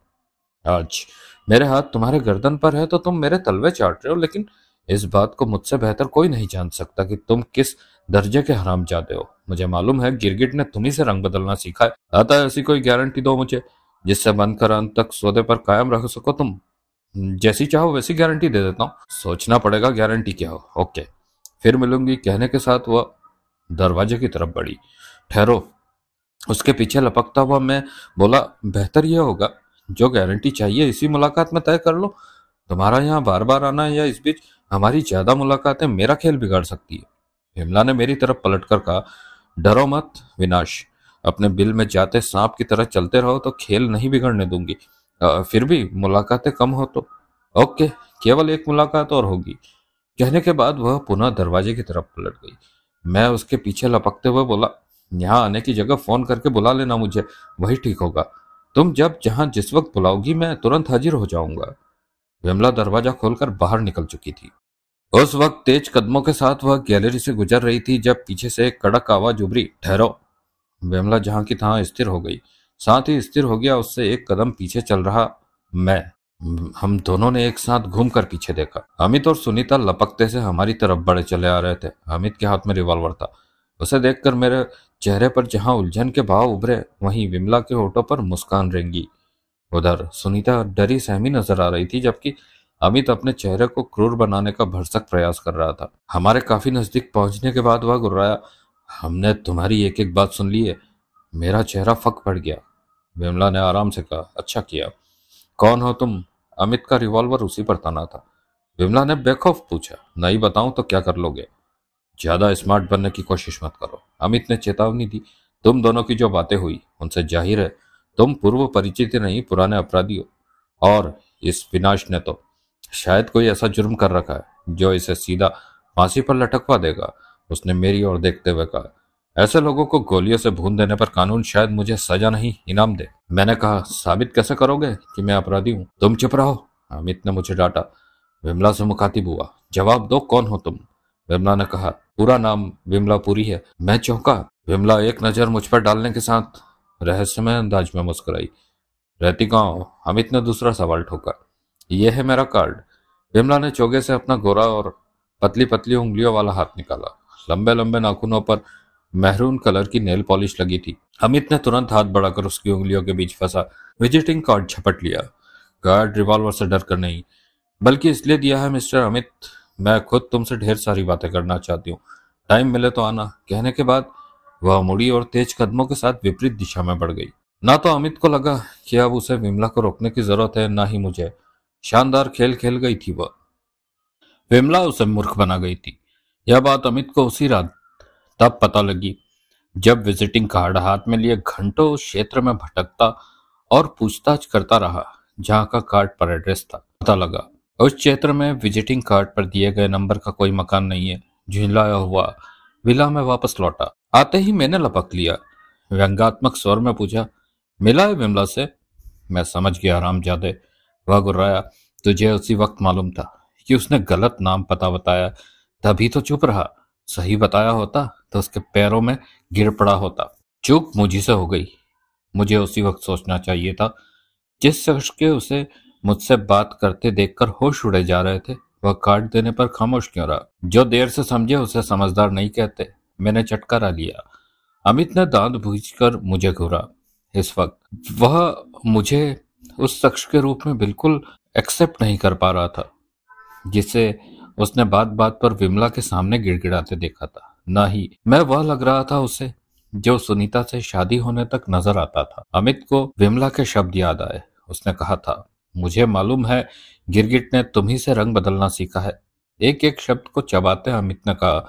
आज मेरे हाथ तुम्हारे गर्दन पर है तो तुम मेरे तलवे चाट रहे हो लेकिन इस बात को मुझसे बेहतर कोई नहीं जान सकता कि तुम किस दर्जे के हराम जाते हो मुझे मालूम है गिरगिट ने तुम्ही से रंग बदलना सीखा है है ऐसी कोई गारंटी दो मुझे जिससे बनकर अंत तक सौदे पर कायम रख सको तुम हम्म, जैसी चाहो वैसी गारंटी दे देता हूँ सोचना पड़ेगा गारंटी क्या हो ओके फिर मिलूंगी कहने के साथ वह दरवाजे की तरफ बढ़ी ठहरो उसके पीछे लपकता हुआ मैं बोला बेहतर यह होगा जो गारंटी चाहिए इसी मुलाकात में तय कर लो तुम्हारा यहाँ बार बार आना या इस बीच हमारी ज्यादा मुलाकातें मेरा खेल बिगाड़ सकती है विमला ने मेरी तरफ पलटकर कहा डरो मत विनाश अपने बिल में जाते सांप की तरह चलते रहो तो खेल नहीं बिगड़ने दूंगी आ, फिर भी मुलाकातें कम हो तो ओके केवल एक मुलाकात और होगी कहने के बाद वह पुनः दरवाजे की तरफ पलट गई मैं उसके पीछे लपकते हुए बोला यहाँ आने की जगह फोन करके बुला लेना मुझे वही ठीक होगा तुम जब जहां जिस वक्त बुलाओगी मैं तुरंत हाजिर हो जाऊंगा विमला दरवाजा खोलकर बाहर निकल चुकी थी उस वक्त तेज कदमों के साथ वह गैलरी से गुजर रही थी जब पीछे से एक कड़क आवाज उभरी ठहरो बेमला जहां की तहां स्थिर हो गई साथ ही स्थिर हो गया उससे एक कदम पीछे चल रहा मैं हम दोनों ने एक साथ घूम कर पीछे देखा अमित और सुनीता लपकते से हमारी तरफ बढ़े चले आ रहे थे अमित के हाथ में रिवॉल्वर था उसे देखकर मेरे चेहरे पर जहां उलझन के भाव उभरे वहीं विमला के होठों पर मुस्कान रेंगी उधर सुनीता डरी सहमी नजर आ रही थी जबकि अमित अपने चेहरे को क्रूर बनाने का भरसक प्रयास कर रहा था हमारे काफी नजदीक पहुंचने के बाद वह गुर्राया हमने तुम्हारी एक एक बात सुन ली है मेरा चेहरा फक पड़ गया विमला ने आराम से कहा अच्छा किया कौन हो तुम अमित का रिवॉल्वर उसी पर तना था विमला ने बेखौफ पूछा नहीं बताऊं तो क्या कर लोगे ज्यादा स्मार्ट बनने की कोशिश मत करो अमित ने चेतावनी दी तुम दोनों की जो बातें हुई उनसे जाहिर है तुम पूर्व परिचित नहीं पुराने अपराधी हो और इस विनाश ने तो शायद कोई ऐसा जुर्म कर रखा है जो इसे सीधा फांसी पर लटकवा देगा उसने मेरी ओर देखते हुए कहा ऐसे लोगों को गोलियों से भून देने पर कानून शायद मुझे सजा नहीं इनाम दे मैंने कहा साबित कैसे करोगे कि मैं अपराधी हूँ तुम चुप रहो अमित ने मुझे डांटा विमला से मुखातिब हुआ जवाब दो कौन हो तुम विमला ने कहा पूरा नाम विमला पूरी है मैं चौंका विमला एक नजर मुझ पर डालने के साथ रहस्यमय अंदाज में मुस्कुराई रहती गाँव अमित ने दूसरा सवाल ठोका यह है मेरा कार्ड विमला ने चौके से अपना गोरा और पतली पतली उंगलियों वाला हाथ निकाला लंबे लंबे नाखूनों पर मेहरून कलर की नेल पॉलिश लगी थी अमित ने तुरंत हाथ बढ़ाकर उसकी उंगलियों के बीच फंसा विजिटिंग कार्ड छपट लिया गार्ड रिवॉल्वर से डर कर नहीं बल्कि इसलिए दिया है मिस्टर अमित मैं खुद तुमसे ढेर सारी बातें करना चाहती हूँ टाइम मिले तो आना कहने के बाद वह मुड़ी और तेज कदमों के साथ विपरीत दिशा में बढ़ गई ना तो अमित को लगा कि अब उसे विमला को रोकने की जरूरत है ना ही मुझे शानदार खेल खेल गई थी वह विमला उसे मूर्ख बना गई थी यह बात अमित को उसी रात तब पता लगी जब विजिटिंग कार्ड हाथ में लिए घंटों क्षेत्र में भटकता और पूछताछ करता रहा जहां का कार्ड पर एड्रेस था पता लगा उस क्षेत्र में विजिटिंग कार्ड पर दिए गए नंबर का कोई मकान नहीं है झुंझलाया हुआ विला में वापस लौटा आते ही मैंने लपक लिया व्यंगात्मक स्वर में पूछा मिला है विमला से मैं समझ गया आराम जादे वह गुर्राया तुझे उसी वक्त मालूम था कि उसने गलत नाम पता बताया तभी तो चुप रहा सही बताया होता तो उसके पैरों में गिर पड़ा होता चुप मुझी से हो गई मुझे उसी वक्त सोचना चाहिए था जिस शख्स के उसे मुझसे बात करते देखकर होश उड़े जा रहे थे वह काट देने पर खामोश क्यों रहा जो देर से समझे उसे समझदार नहीं कहते मैंने चटकारा लिया अमित ने दांत भूज कर मुझे घूरा इस वक्त वह मुझे उस शख्स के रूप में बिल्कुल एक्सेप्ट नहीं कर पा रहा था जिसे उसने बात बात पर विमला के सामने गिड़गिड़ाते देखा था न ही मैं वह लग रहा था उसे जो सुनीता से शादी होने तक नजर आता था अमित को विमला के शब्द याद आए उसने कहा था मुझे मालूम है गिरगिट ने तुम्ही से रंग बदलना सीखा है एक एक शब्द को चबाते अमित ने कहा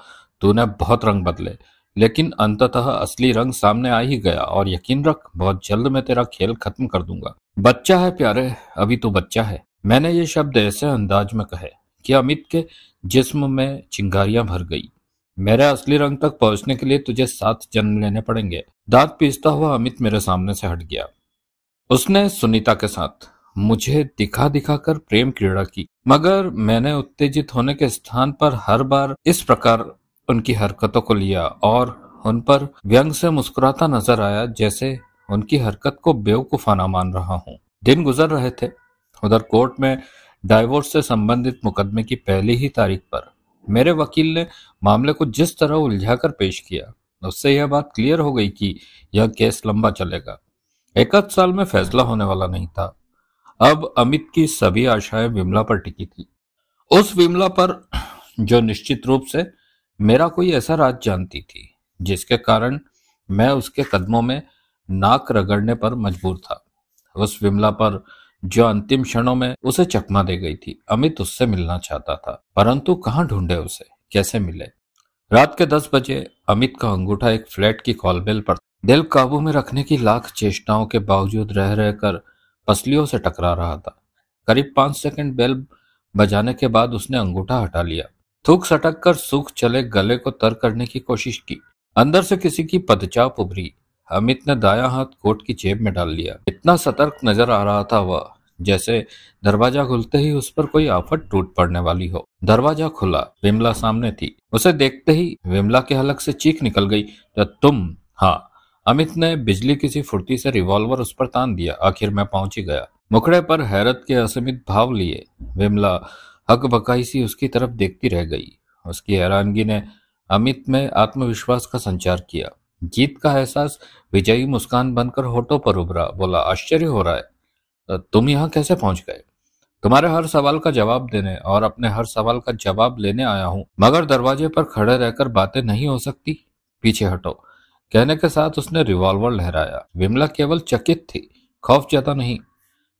तूने बहुत रंग बदले लेकिन अंततः असली रंग सामने आ ही गया और यकीन रख बहुत जल्द मैं तेरा खेल खत्म कर दूंगा बच्चा है प्यारे अभी तो बच्चा है मैंने ये शब्द ऐसे अंदाज में कहे कि अमित के जिस्म में चिंगारियां भर गई मेरे असली रंग तक पहुंचने के लिए तुझे सात जन्म लेने पड़ेंगे दांत पीसता हुआ अमित मेरे सामने से हट गया उसने सुनीता के साथ मुझे दिखा दिखा कर प्रेम क्रीड़ा की मगर मैंने उत्तेजित होने के स्थान पर हर बार इस प्रकार उनकी हरकतों को लिया और उन पर व्यंग से मुस्कुराता नजर आया जैसे उनकी हरकत को बेवकूफाना मान रहा हूं दिन गुजर रहे थे उधर कोर्ट में डाइवोर्स से संबंधित मुकदमे की पहली ही तारीख पर मेरे वकील ने मामले को जिस तरह उलझा कर पेश किया उससे यह बात क्लियर हो गई कि यह केस लंबा चलेगा एक साल में फैसला होने वाला नहीं था अब अमित की सभी आशाएं विमला पर टिकी थी उस विमला पर जो निश्चित रूप से मेरा कोई ऐसा राज जानती थी जिसके कारण मैं उसके कदमों में नाक रगड़ने पर मजबूर था उस विमला पर जो अंतिम क्षणों में उसे चकमा दे गई थी अमित उससे मिलना चाहता था परंतु कहाँ ढूंढे उसे कैसे मिले रात के दस बजे अमित का अंगूठा एक फ्लैट की कॉल बेल पर दिल काबू में रखने की लाख चेष्टाओं के बावजूद रह रहकर पसलियों से टकरा रहा था करीब पांच सेकंड बेल बजाने के बाद उसने अंगूठा हटा लिया थूक सटक कर सूख चले गले को तर करने की कोशिश की अंदर से किसी की पदचाप उभरी अमित ने दाया हाथ कोट की जेब में डाल लिया इतना सतर्क नजर आ रहा था वह जैसे दरवाजा खुलते ही उस पर कोई आफत टूट पड़ने वाली हो दरवाजा खुला विमला सामने थी उसे देखते ही विमला के हलक से चीख निकल गई तो तुम हाँ अमित ने बिजली किसी फुर्ती से रिवॉल्वर उस पर तान दिया आखिर मैं पहुंची गया मुखड़े पर हैरत के असीमित भाव लिए विमला हक बकाई सी उसकी तरफ देखती रह गई उसकी हैरानगी ने अमित में आत्मविश्वास का संचार किया जीत का एहसास विजयी मुस्कान बनकर होठों पर उभरा बोला आश्चर्य हो रहा है तुम यहाँ कैसे पहुंच गए तुम्हारे हर सवाल का जवाब देने और अपने हर सवाल का जवाब लेने आया हूँ मगर दरवाजे पर खड़े रहकर बातें नहीं हो सकती पीछे हटो कहने के साथ उसने रिवॉल्वर लहराया विमला केवल चकित थी खौफ जाता नहीं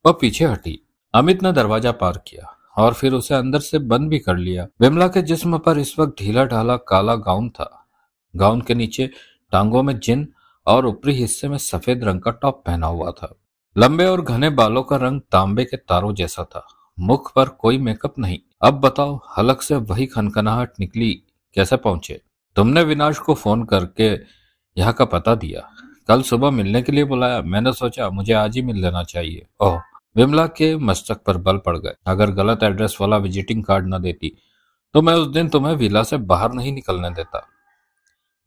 वह पीछे हटी अमित ने दरवाजा पार किया और फिर उसे अंदर से बंद भी कर लिया विमला के जिस्म पर इस वक्त ढीला ढाला काला गाउन था गाउन के नीचे टांगों में जिन और ऊपरी हिस्से में सफेद रंग का टॉप पहना हुआ था लंबे और घने बालों का रंग तांबे के तारों जैसा था मुख पर कोई मेकअप नहीं अब बताओ हलक से वही खनखनाहट निकली कैसे पहुंचे तुमने विनाश को फोन करके यहाँ का पता दिया कल सुबह मिलने के लिए बुलाया मैंने सोचा मुझे आज ही मिल लेना चाहिए ओह विमला के मस्तक पर बल पड़ गए अगर गलत एड्रेस वाला विजिटिंग कार्ड न देती तो मैं उस दिन तुम्हें विला से बाहर नहीं निकलने देता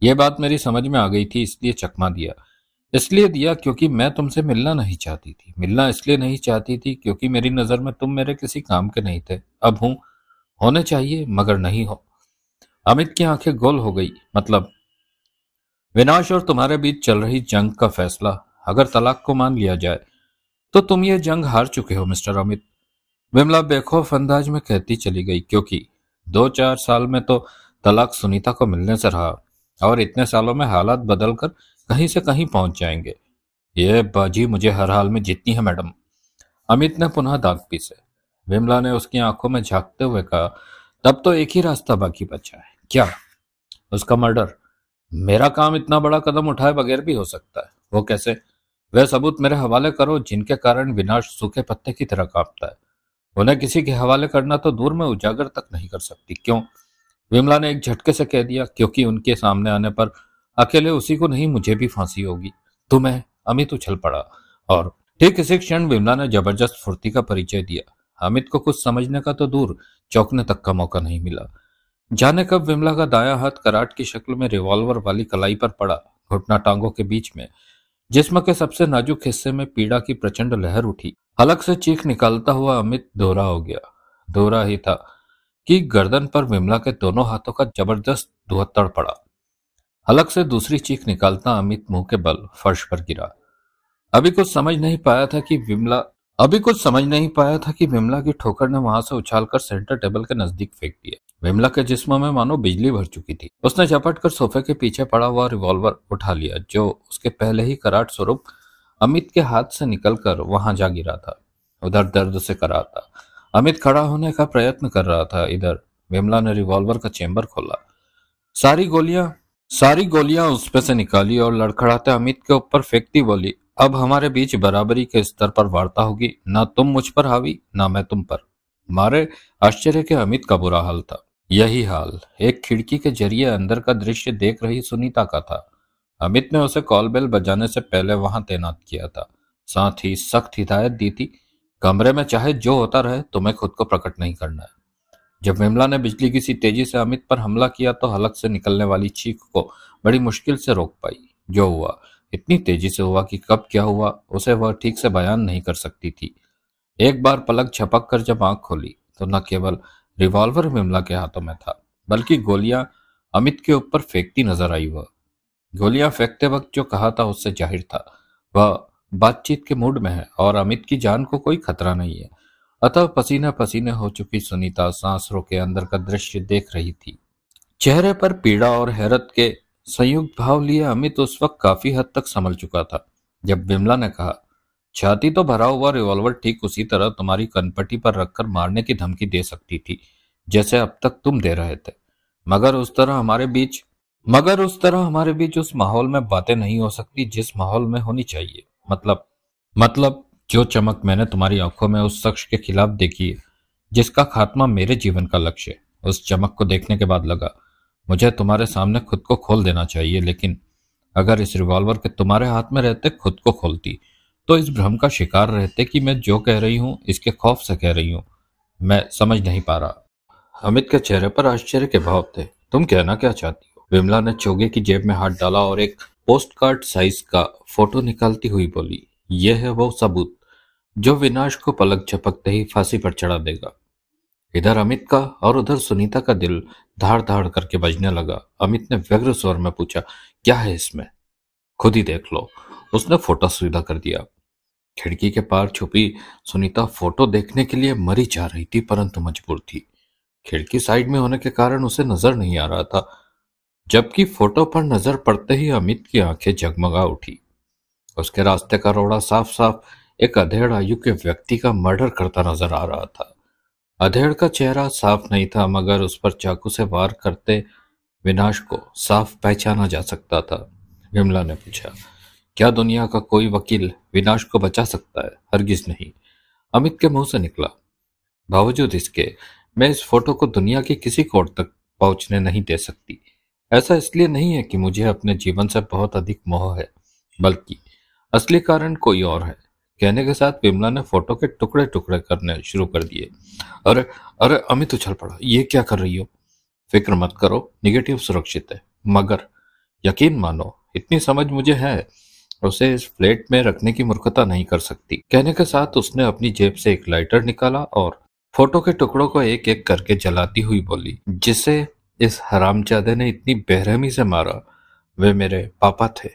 यह बात मेरी समझ में आ गई थी इसलिए चकमा दिया इसलिए दिया क्योंकि मैं तुमसे मिलना नहीं चाहती थी मिलना इसलिए नहीं चाहती थी क्योंकि मेरी नज़र में तुम मेरे किसी काम के नहीं थे अब हूं होने चाहिए मगर नहीं हो अमित की आंखें गोल हो गई मतलब विनाश और तुम्हारे बीच चल रही जंग का फैसला अगर तलाक को मान लिया जाए तो तुम ये जंग हार चुके हो मिस्टर अमित विमला बेखौफ अंदाज में कहती चली गई क्योंकि दो चार साल में तो तलाक सुनीता को मिलने से रहा और इतने सालों में हालात बदलकर कहीं से कहीं पहुंच जाएंगे ये बाजी मुझे हर हाल में जीतनी है मैडम अमित ने पुनः दाग पीसे विमला ने उसकी आंखों में झांकते हुए कहा तब तो एक ही रास्ता बाकी बचा है क्या उसका मर्डर मेरा काम इतना बड़ा कदम उठाए बगैर भी हो सकता है वो कैसे वह सबूत मेरे हवाले करो जिनके कारण विनाश सूखे पत्ते की तरह कांपता है उन्हें किसी के हवाले करना तो दूर में उजागर तक नहीं कर सकती क्यों विमला ने एक झटके से कह दिया क्योंकि उनके सामने आने पर अकेले उसी को नहीं मुझे भी फांसी होगी तुम्हें अमित उछल पड़ा और ठीक इसी क्षण विमला ने जबरदस्त फुर्ती का परिचय दिया अमित को कुछ समझने का तो दूर चौंकने तक का मौका नहीं मिला जाने कब विमला का दाया हाथ कराट की शक्ल में रिवॉल्वर वाली कलाई पर पड़ा घुटना टांगों के बीच में जिस्म के सबसे नाजुक हिस्से में पीड़ा की प्रचंड लहर उठी हलक से चीख निकालता हुआ अमित दोहरा हो गया दोहरा ही था कि गर्दन पर विमला के दोनों हाथों का जबरदस्त धुहत्तड़ पड़ा हलक से दूसरी चीख निकालता अमित मुंह के बल फर्श पर गिरा अभी कुछ समझ नहीं पाया था कि विमला अभी कुछ समझ नहीं पाया था कि विमला की ठोकर ने वहां से उछालकर सेंटर टेबल के नजदीक फेंक दिया विमला के जिस्म में मानो बिजली भर चुकी थी उसने झपट कर सोफे के पीछे पड़ा हुआ रिवॉल्वर उठा लिया जो उसके पहले ही कराट स्वरूप अमित के हाथ से निकलकर वहां जा गिरा था उधर दर्द से करार था अमित खड़ा होने का प्रयत्न कर रहा था इधर विमला ने रिवॉल्वर का चेंबर खोला सारी गोलियां सारी गोलियां उस से निकाली और लड़खड़ाते अमित के ऊपर फेंकती बोली अब हमारे बीच बराबरी के स्तर पर वार्ता होगी ना तुम मुझ पर हावी ना मैं तुम पर मारे आश्चर्य के अमित का बुरा हाल था यही हाल एक खिड़की के जरिए अंदर का दृश्य देख रही सुनीता का था अमित ने उसे कॉल बेल बजाने से पहले वहां तैनात किया था साथ ही सख्त हिदायत दी थी कमरे में चाहे जो होता रहे तुम्हें खुद को प्रकट नहीं करना है जब विमला ने बिजली किसी तेजी से अमित पर हमला किया तो हलक से निकलने वाली चीख को बड़ी मुश्किल से रोक पाई जो हुआ इतनी तेजी से हुआ कि कब क्या हुआ उसे वह ठीक से बयान नहीं कर सकती थी एक बार पलक छपक कर जब आंख खोली तो न केवल रिवॉल्वर विमला के हाथों में था बल्कि गोलियां अमित के ऊपर फेंकती नजर आई वह गोलियां फेंकते वक्त जो कहा था उससे जाहिर था वह बातचीत के मूड में है और अमित की जान को कोई खतरा नहीं है अतः पसीना पसीने हो चुकी सुनीता सांस रोके अंदर का दृश्य देख रही थी चेहरे पर पीड़ा और हैरत के संयुक्त भाव लिए अमित उस वक्त काफी हद तक संभल चुका था जब विमला ने कहा छाती तो भरा हुआ रिवॉल्वर ठीक उसी तरह तुम्हारी कनपट्टी पर रखकर मारने की धमकी दे सकती थी जैसे अब तक तुम दे रहे थे मगर उस तरह हमारे बीच मगर उस तरह हमारे बीच उस माहौल में बातें नहीं हो सकती जिस माहौल में होनी चाहिए मतलब मतलब जो चमक मैंने तुम्हारी आंखों में उस शख्स के खिलाफ देखी है जिसका खात्मा मेरे जीवन का लक्ष्य है उस चमक को देखने के बाद लगा मुझे तुम्हारे सामने खुद को खोल देना चाहिए लेकिन अगर इस रिवॉल्वर के तुम्हारे हाथ में रहते खुद को खोलती तो इस भ्रम का शिकार रहते कि मैं जो कह रही हूँ इसके खौफ से कह रही हूँ मैं समझ नहीं पा रहा अमित के चेहरे पर आश्चर्य के भाव थे तुम कहना क्या चाहती हो विमला ने चोगे की जेब में हाथ डाला और एक पोस्ट कार्ड साइज का फोटो निकालती हुई बोली यह है वो सबूत जो विनाश को पलक झपकते ही फांसी पर चढ़ा देगा इधर अमित का और उधर सुनीता का दिल धाड़ धाड़ करके बजने लगा अमित ने व्यग्र स्वर में पूछा क्या है इसमें खुद ही देख लो उसने फोटो सुविधा कर दिया खिड़की के पार छुपी सुनीता फोटो देखने के लिए मरी जा रही थी परंतु मजबूर थी खिड़की साइड में होने के कारण उसे नजर नहीं आ रहा था जबकि फोटो पर नजर पड़ते ही अमित की आंखें जगमगा उठी उसके रास्ते का रोड़ा साफ साफ एक अधेड़ आयु के व्यक्ति का मर्डर करता नजर आ रहा था अधेड़ का चेहरा साफ नहीं था मगर उस पर चाकू से वार करते विनाश को साफ पहचाना जा सकता था विमला ने पूछा क्या दुनिया का कोई वकील विनाश को बचा सकता है हरगिज नहीं अमित के मुंह से निकला बावजूद इसके मैं इस फोटो को दुनिया की किसी कोर्ट तक पहुंचने नहीं दे सकती ऐसा इसलिए नहीं है कि मुझे अपने जीवन से बहुत अधिक मोह है बल्कि असली कारण कोई और है कहने के साथ विमला ने फोटो के टुकड़े टुकड़े करने शुरू कर दिए अरे अरे अमित तो उछल पड़ा ये क्या कर रही हो फिक्र मत करो निगेटिव सुरक्षित है मगर यकीन मानो इतनी समझ मुझे है उसे इस प्लेट में रखने की मूर्खता नहीं कर सकती कहने के साथ उसने अपनी जेब से एक लाइटर निकाला और फोटो के टुकड़ों को एक एक करके जलाती हुई बोली जिसे इस हरामजादे ने इतनी बेरहमी से मारा वे मेरे पापा थे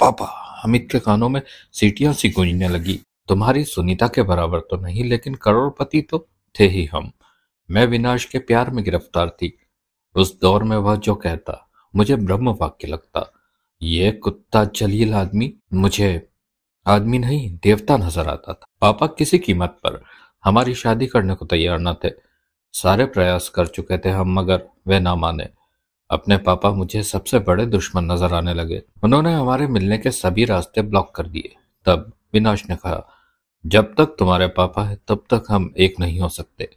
पापा अमित के कानों में सीटियां सी गूंजने लगी तुम्हारी सुनीता के बराबर तो नहीं लेकिन करोड़पति तो थे ही हम मैं विनाश के प्यार में गिरफ्तार थी उस दौर में वह जो कहता मुझे ब्रह्म वाक्य लगता ये कुत्ता जलील आदमी मुझे आदमी नहीं देवता नजर आता था पापा किसी कीमत पर हमारी शादी करने को तैयार न थे सारे प्रयास कर चुके थे हम मगर वे ना माने अपने पापा मुझे सबसे बड़े दुश्मन नजर आने लगे उन्होंने हमारे मिलने के सभी रास्ते ब्लॉक कर दिए तब विनाश ने कहा जब तक तुम्हारे पापा है तब तक हम एक नहीं हो सकते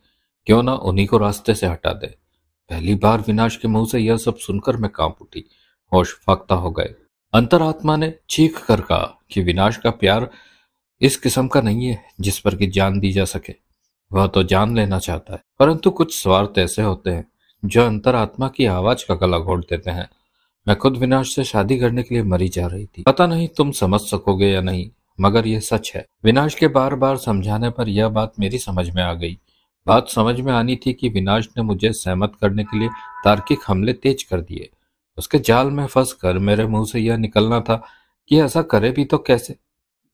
क्यों ना उन्हीं को रास्ते से हटा दे पहली बार विनाश के मुंह से यह सब सुनकर मैं कांप उठी होश फाकता हो गए अंतरात्मा ने चीख कर कहा कि विनाश का प्यार इस किस्म का नहीं है जिस पर कि जान दी जा सके वह तो जान लेना चाहता है परंतु कुछ स्वार्थ ऐसे होते हैं जो अंतरात्मा की आवाज का गला घोट देते हैं मैं खुद विनाश से शादी करने के लिए मरी जा रही थी पता नहीं तुम समझ सकोगे या नहीं मगर यह सच है विनाश के बार बार समझाने पर यह बात मेरी समझ में आ गई बात समझ में आनी थी कि विनाश ने मुझे सहमत करने के लिए तार्किक हमले तेज कर दिए उसके जाल में फंस कर मेरे मुंह से यह निकलना था कि ऐसा करे भी तो कैसे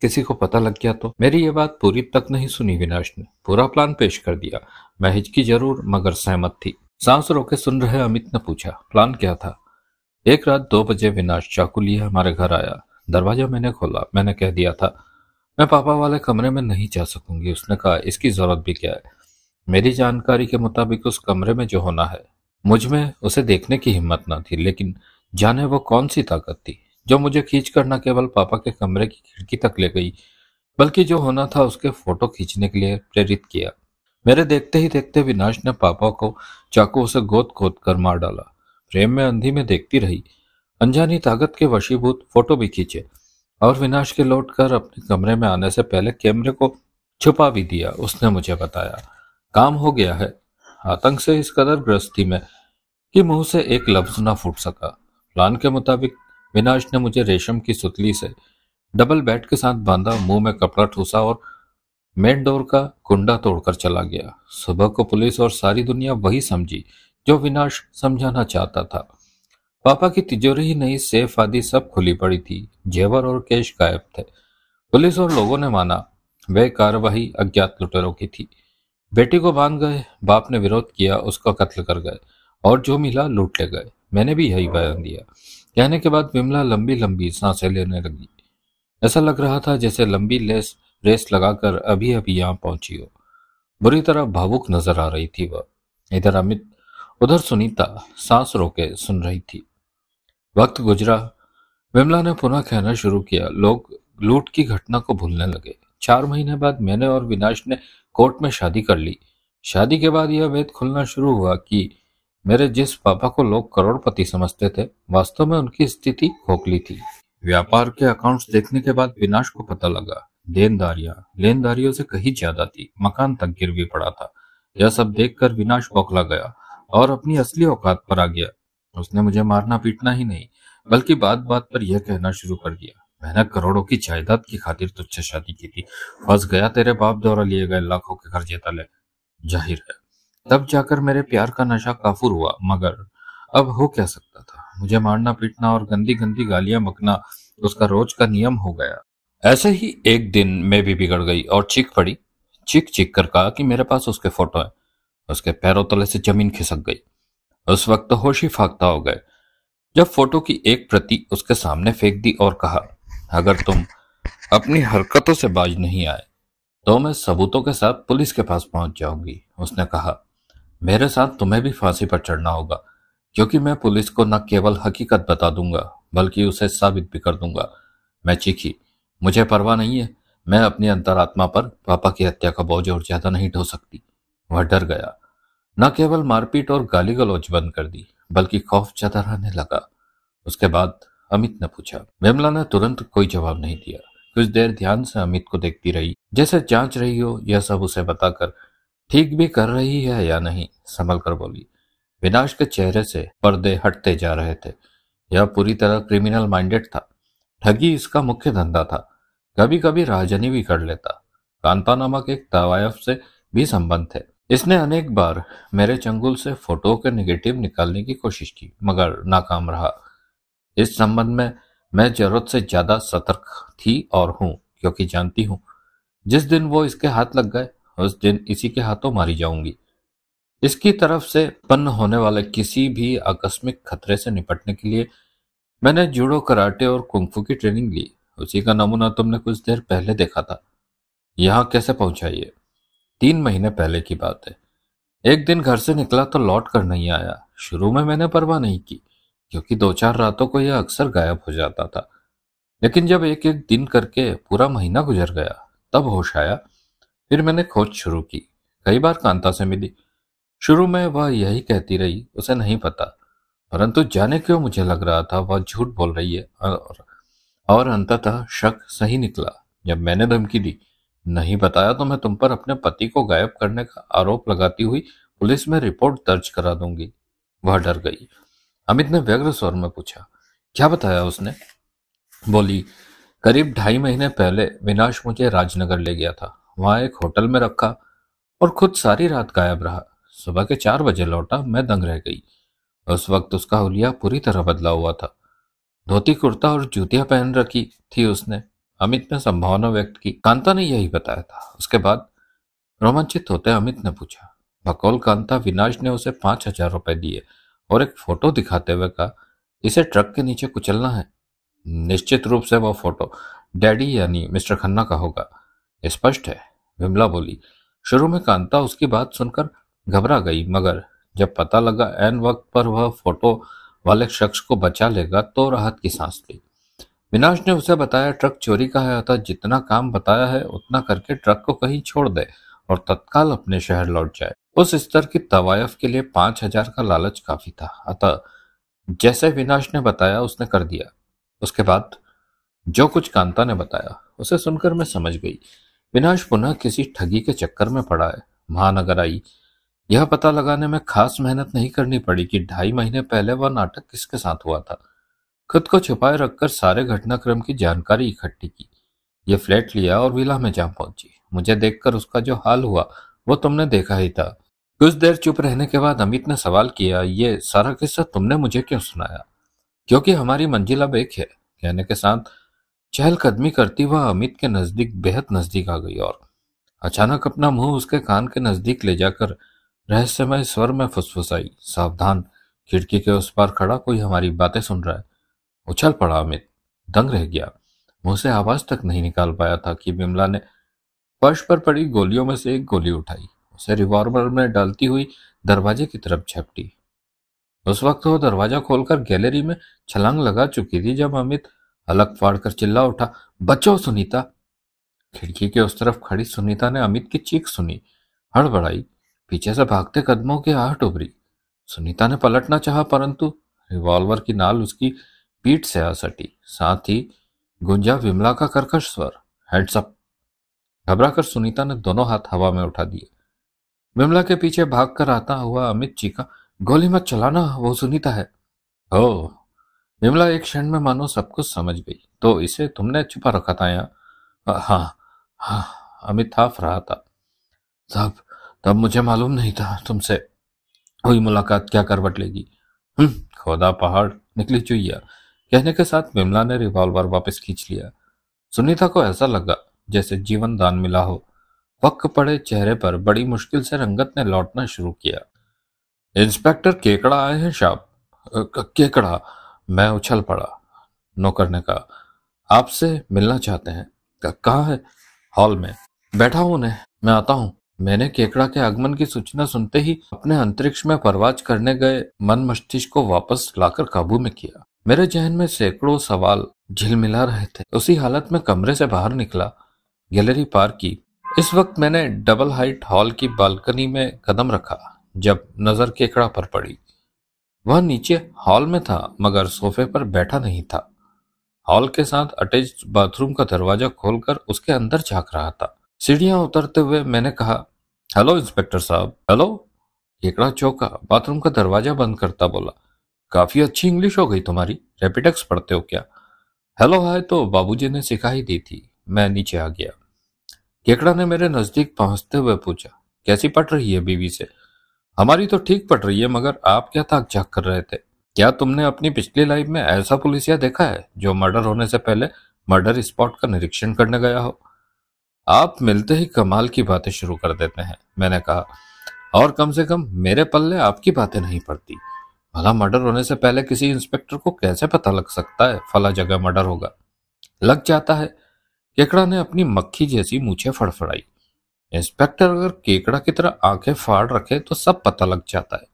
किसी को पता लग गया तो मेरी ये बात पूरी तक नहीं सुनी विनाश ने पूरा प्लान पेश कर दिया मैं हिचकी जरूर मगर सहमत थी सांस रोके सुन रहे अमित ने पूछा प्लान क्या था एक रात दो बजे विनाश चाकू लिए हमारे घर आया दरवाजा मैंने खोला मैंने कह दिया था मैं पापा वाले कमरे में नहीं जा सकूंगी उसने कहा इसकी जरूरत भी क्या है मेरी जानकारी के मुताबिक उस कमरे में जो होना है मुझ में उसे देखने की हिम्मत ना थी लेकिन जाने वो कौन सी ताकत थी जो मुझे खींच कर न केवल पापा के कमरे की खिड़की तक ले गई बल्कि जो होना था उसके फोटो खींचने के लिए प्रेरित किया मेरे देखते ही देखते विनाश ने पापा को चाकू से गोद खोद कर मार डाला प्रेम में अंधी में देखती रही अनजानी ताकत के वशीभूत फोटो भी खींचे और विनाश के लौट कर अपने कमरे में आने से पहले कैमरे को छुपा भी दिया उसने मुझे बताया काम हो गया है आतंक से इस कदर ग्रस्त थी मैं कि मुंह से एक लफ्ज ना फूट सका प्लान के मुताबिक विनाश ने मुझे रेशम की सुतली से डबल बेड के साथ बांधा मुंह में कपड़ा ठूसा और डोर का कुंडा तोड़कर चला गया सुबह को पुलिस और सारी दुनिया वही समझी जो विनाश समझाना चाहता था पापा की तिजोरी ही नहीं सेफ आदि सब खुली पड़ी थी जेवर और कैश गायब थे पुलिस और लोगों ने माना वे कार्यवाही अज्ञात लुटेरों की थी बेटी को बांध गए बाप ने विरोध किया उसका कत्ल कर गए और जो मिला लूट ले गए मैंने भी यही बयान दिया कहने के बाद विमला लंबी लंबी सांसें लेने लगी ऐसा लग रहा था जैसे लंबी लेस रेस लगाकर अभी अभी यहां पहुंची हो बुरी तरह भावुक नजर आ रही थी वह इधर अमित उधर सुनीता सांस रोके सुन रही थी वक्त गुजरा विमला ने पुनः कहना शुरू किया लोग लूट की घटना को भूलने लगे चार महीने बाद मैंने और विनाश ने कोर्ट में शादी कर ली शादी के बाद यह वेद खुलना शुरू हुआ कि मेरे जिस पापा को लोग करोड़पति समझते थे वास्तव में उनकी स्थिति खोखली थी व्यापार के अकाउंट्स देखने के बाद विनाश को पता लगा लेनदारियां लेनदारियों से कहीं ज्यादा थी मकान तक गिर भी पड़ा था यह सब देखकर विनाश बौखला गया और अपनी असली औकात पर आ गया उसने मुझे मारना पीटना ही नहीं बल्कि बात बात पर यह कहना शुरू कर दिया मैंने करोड़ों की जायदाद की खातिर तुझसे शादी की थी फंस गया तेरे बाप द्वारा लिए गए लाखों के खर्चे तले जाहिर है तब जाकर मेरे प्यार का नशा काफूर हुआ मगर अब हो क्या सकता था मुझे मारना पीटना और गंदी गंदी गालियां मकना उसका रोज का नियम हो गया ऐसे ही एक दिन मैं भी बिगड़ गई और चीख पड़ी चीख चीख कर कहा कि मेरे पास उसके फोटो है उसके पैरों तले से जमीन खिसक गई उस वक्त तो होशी फाकता हो गए जब फोटो की एक प्रति उसके सामने फेंक दी और कहा अगर तुम अपनी हरकतों से बाज नहीं आए तो मैं सबूतों के साथ पुलिस के पास पहुंच जाऊंगी उसने कहा मेरे साथ तुम्हें भी फांसी पर चढ़ना होगा क्योंकि मैं पुलिस को न केवल हकीकत बता दूंगा बल्कि उसे साबित भी कर दूंगा मैं चीखी मुझे परवाह नहीं है मैं अपनी अंतरात्मा पर पापा की हत्या का बोझ और ज्यादा नहीं ढो सकती वह डर गया न केवल मारपीट और गाली गलौज बंद कर दी बल्कि खौफ रहने लगा उसके बाद अमित ने पूछा विमला ने तुरंत कोई जवाब नहीं दिया कुछ देर ध्यान से अमित को देखती रही जैसे जांच रही हो यह सब उसे बताकर ठीक भी कर रही है या नहीं संभल कर बोली विनाश के चेहरे से पर्दे हटते जा रहे थे यह पूरी तरह क्रिमिनल माइंडेड था ठगी इसका मुख्य धंधा था कभी कभी राजनी भी कर लेता कांता नामक एक तवायफ से भी संबंध थे इसने अनेक बार मेरे चंगुल से फोटो के नेगेटिव निकालने की कोशिश की मगर नाकाम रहा इस संबंध में मैं जरूरत से ज्यादा सतर्क थी और हूं क्योंकि जानती हूं जिस दिन वो इसके हाथ लग गए उस दिन इसी के हाथों मारी जाऊंगी इसकी तरफ से उत्पन्न होने वाले किसी भी आकस्मिक खतरे से निपटने के लिए मैंने जूडो कराटे और कुंफू की ट्रेनिंग ली उसी का नमूना तुमने कुछ देर पहले देखा था यहां कैसे पहुंचा ये तीन महीने पहले की बात है एक दिन घर से निकला तो लौट कर नहीं आया शुरू में मैंने परवाह नहीं की क्योंकि दो चार रातों को यह अक्सर गायब हो जाता था लेकिन जब एक एक दिन करके पूरा महीना गुजर गया तब होश आया फिर मैंने खोज शुरू की कई बार कांता से मिली शुरू में वह यही कहती रही उसे नहीं पता परंतु जाने क्यों मुझे लग रहा था वह झूठ बोल रही है और और अंततः शक सही निकला जब मैंने धमकी दी नहीं बताया तो मैं तुम पर अपने पति को गायब करने का आरोप लगाती हुई पुलिस में रिपोर्ट दर्ज करा दूंगी वह डर गई अमित ने व्यग्र स्वर में पूछा क्या बताया उसने बोली करीब ढाई महीने पहले विनाश मुझे राजनगर ले गया था वहां एक होटल में रखा और खुद सारी रात गायब रहा सुबह के चार बजे लौटा मैं दंग रह गई उस वक्त उसका हुलिया पूरी तरह बदला हुआ था धोती कुर्ता और जूतियां पहन रखी थी उसने अमित ने संभावना व्यक्त की कांता ने यही बताया था उसके बाद रोमांचित होते अमित ने पूछा बकौल कांता विनाश ने उसे पांच हजार रुपए दिए और एक फोटो दिखाते हुए कहा इसे ट्रक के नीचे कुचलना है निश्चित रूप से वह फोटो डैडी यानी मिस्टर खन्ना का होगा स्पष्ट है विमला बोली शुरू में कांता उसकी बात सुनकर घबरा गई मगर जब पता लगा एन वक्त पर वह फोटो वाले शख्स को बचा लेगा तो राहत की सांस ली विनाश ने उसे बताया ट्रक चोरी का है अतः जितना काम बताया है उतना करके ट्रक को कहीं छोड़ दे और तत्काल अपने शहर लौट जाए उस स्तर की तवायफ के लिए पांच हजार का लालच काफी था अतः जैसे विनाश ने बताया उसने कर दिया उसके बाद जो कुछ कांता ने बताया उसे सुनकर मैं समझ गई विनाश पुनः किसी ठगी के चक्कर में पड़ा है महानगर आई यह पता लगाने में खास मेहनत नहीं करनी पड़ी कि ढाई महीने पहले वह नाटक किसके साथ हुआ था खुद को छुपाए रखकर सारे घटनाक्रम की जानकारी इकट्ठी की यह फ्लैट लिया और विला में जा पहुंची मुझे देखकर उसका जो हाल हुआ वो तुमने देखा ही था कुछ देर चुप रहने के बाद अमित ने सवाल किया ये सारा किस्सा तुमने मुझे क्यों सुनाया क्योंकि हमारी मंजिल अब एक है कहने के साथ चहलकदमी करती वह अमित के नजदीक बेहद नजदीक आ गई और अचानक अपना मुंह उसके कान के नजदीक ले जाकर रहस्यमय स्वर में फुसफुसाई सावधान खिड़की के उस पार खड़ा कोई हमारी बातें सुन रहा है उछल पड़ा अमित दंग रह गया मुंह से आवाज तक नहीं निकाल पाया था कि बिमला ने फर्श पर पड़ी गोलियों में से एक गोली उठाई उसे रिवॉल्वर में डालती हुई दरवाजे की तरफ झपटी उस वक्त वो दरवाजा खोलकर गैलरी में छलांग लगा चुकी थी जब अमित अलग फाड़ कर चिल्ला उठा बचो सुनीता खिड़की के उस तरफ खड़ी सुनीता ने अमित की चीख सुनी हड़बड़ाई पीछे से भागते कदमों की आहट उभरी सुनीता ने पलटना चाहा परंतु रिवॉल्वर की नाल उसकी पीठ से आ सटी साथ ही गुंजा विमला का कर्कश स्वर हेडसअप घबरा कर सुनीता ने दोनों हाथ हवा में उठा दिए विमला के पीछे भाग कर आता हुआ अमित जी का गोली मत चलाना वो सुनीता है हो विमला एक क्षण में मानो सब कुछ समझ गई तो इसे तुमने छुपा रखा था यहाँ हाँ हाँ अमित हाफ रहा था साहब तब मुझे मालूम नहीं था तुमसे हुई मुलाकात क्या करवट लेगी हम्म, खोदा पहाड़ निकली चुईया कहने के साथ विमला ने रिवॉल्वर वापस खींच लिया सुनीता को ऐसा लगा जैसे जीवन दान मिला हो वक्क पड़े चेहरे पर बड़ी मुश्किल से रंगत ने लौटना शुरू किया इंस्पेक्टर केकड़ा आए हैं शाप केकड़ा मैं उछल पड़ा नौकर ने कहा आपसे मिलना चाहते हैं कहाँ है हॉल में बैठा हूं उन्हें मैं आता हूं मैंने केकड़ा के आगमन की सूचना सुनते ही अपने अंतरिक्ष में परवाज करने गए मन मस्तिष्क को वापस लाकर काबू में किया मेरे जहन में सैकड़ों सवाल झिलमिला रहे थे उसी हालत में कमरे से बाहर निकला गैलरी पार की इस वक्त मैंने डबल हाइट हॉल की बालकनी में कदम रखा जब नजर केकड़ा पर पड़ी वह नीचे हॉल में था मगर सोफे पर बैठा नहीं था हॉल के साथ अटैच बाथरूम का दरवाजा खोलकर उसके अंदर झांक रहा था सीढ़ियां उतरते हुए मैंने कहा हेलो इंस्पेक्टर साहब हेलो केकड़ा चौका बाथरूम का दरवाजा बंद करता बोला काफी अच्छी इंग्लिश हो गई तुम्हारी रेपिटेक्स पढ़ते हो क्या हेलो हाय तो बाबूजी ने सिखा ही दी थी मैं नीचे आ गया केकड़ा ने मेरे नजदीक पहुंचते हुए पूछा कैसी पट रही है बीवी से हमारी तो ठीक पट रही है मगर आप क्या ताक झाक कर रहे थे क्या तुमने अपनी पिछली लाइफ में ऐसा पुलिसिया देखा है जो मर्डर होने से पहले मर्डर स्पॉट का निरीक्षण करने गया हो आप मिलते ही कमाल की बातें शुरू कर देते हैं मैंने कहा और कम से कम मेरे पल्ले आपकी बातें नहीं पड़ती भला मर्डर होने से पहले किसी इंस्पेक्टर को कैसे पता लग सकता है फला जगह मर्डर होगा लग जाता है केकड़ा ने अपनी मक्खी जैसी मूछे फड़फड़ाई इंस्पेक्टर अगर केकड़ा की तरह आंखें फाड़ रखे तो सब पता लग जाता है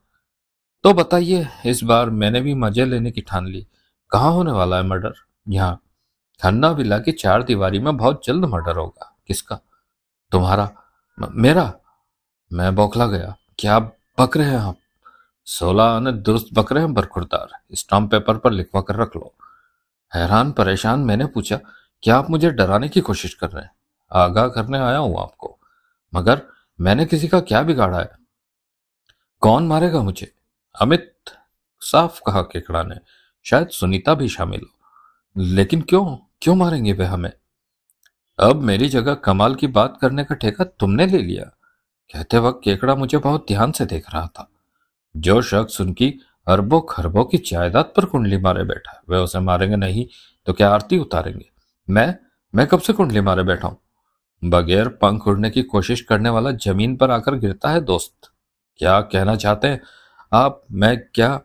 तो बताइए इस बार मैंने भी मजे लेने की ठान ली कहाँ होने वाला है मर्डर यहाँ खन्ना विला की चार दीवारी में बहुत जल्द मर्डर होगा किसका तुम्हारा मेरा मैं बौखला गया क्या बक रहे हैं आप सोलह आने दुरुस्त बक रहे हैं बरखुरदार स्टाम्प पेपर पर लिखवा कर रख लो हैरान परेशान मैंने पूछा क्या आप मुझे डराने की कोशिश कर रहे हैं आगाह करने आया हूं आपको मगर मैंने किसी का क्या बिगाड़ा है कौन मारेगा मुझे अमित साफ कहा केकड़ा ने शायद सुनीता भी शामिल हो लेकिन क्यों क्यों मारेंगे वे हमें अब मेरी जगह कमाल की बात करने का ठेका तुमने ले लिया कहते वक्त केकड़ा मुझे बहुत ध्यान से देख रहा था जो शख्स उनकी अरबों खरबों की जायदाद पर कुंडली मारे बैठा है वे उसे मारेंगे नहीं तो क्या आरती उतारेंगे मैं मैं कब से कुंडली मारे बैठा हूं बगैर पंख उड़ने की कोशिश करने वाला जमीन पर आकर गिरता है दोस्त क्या कहना चाहते हैं आप मैं क्या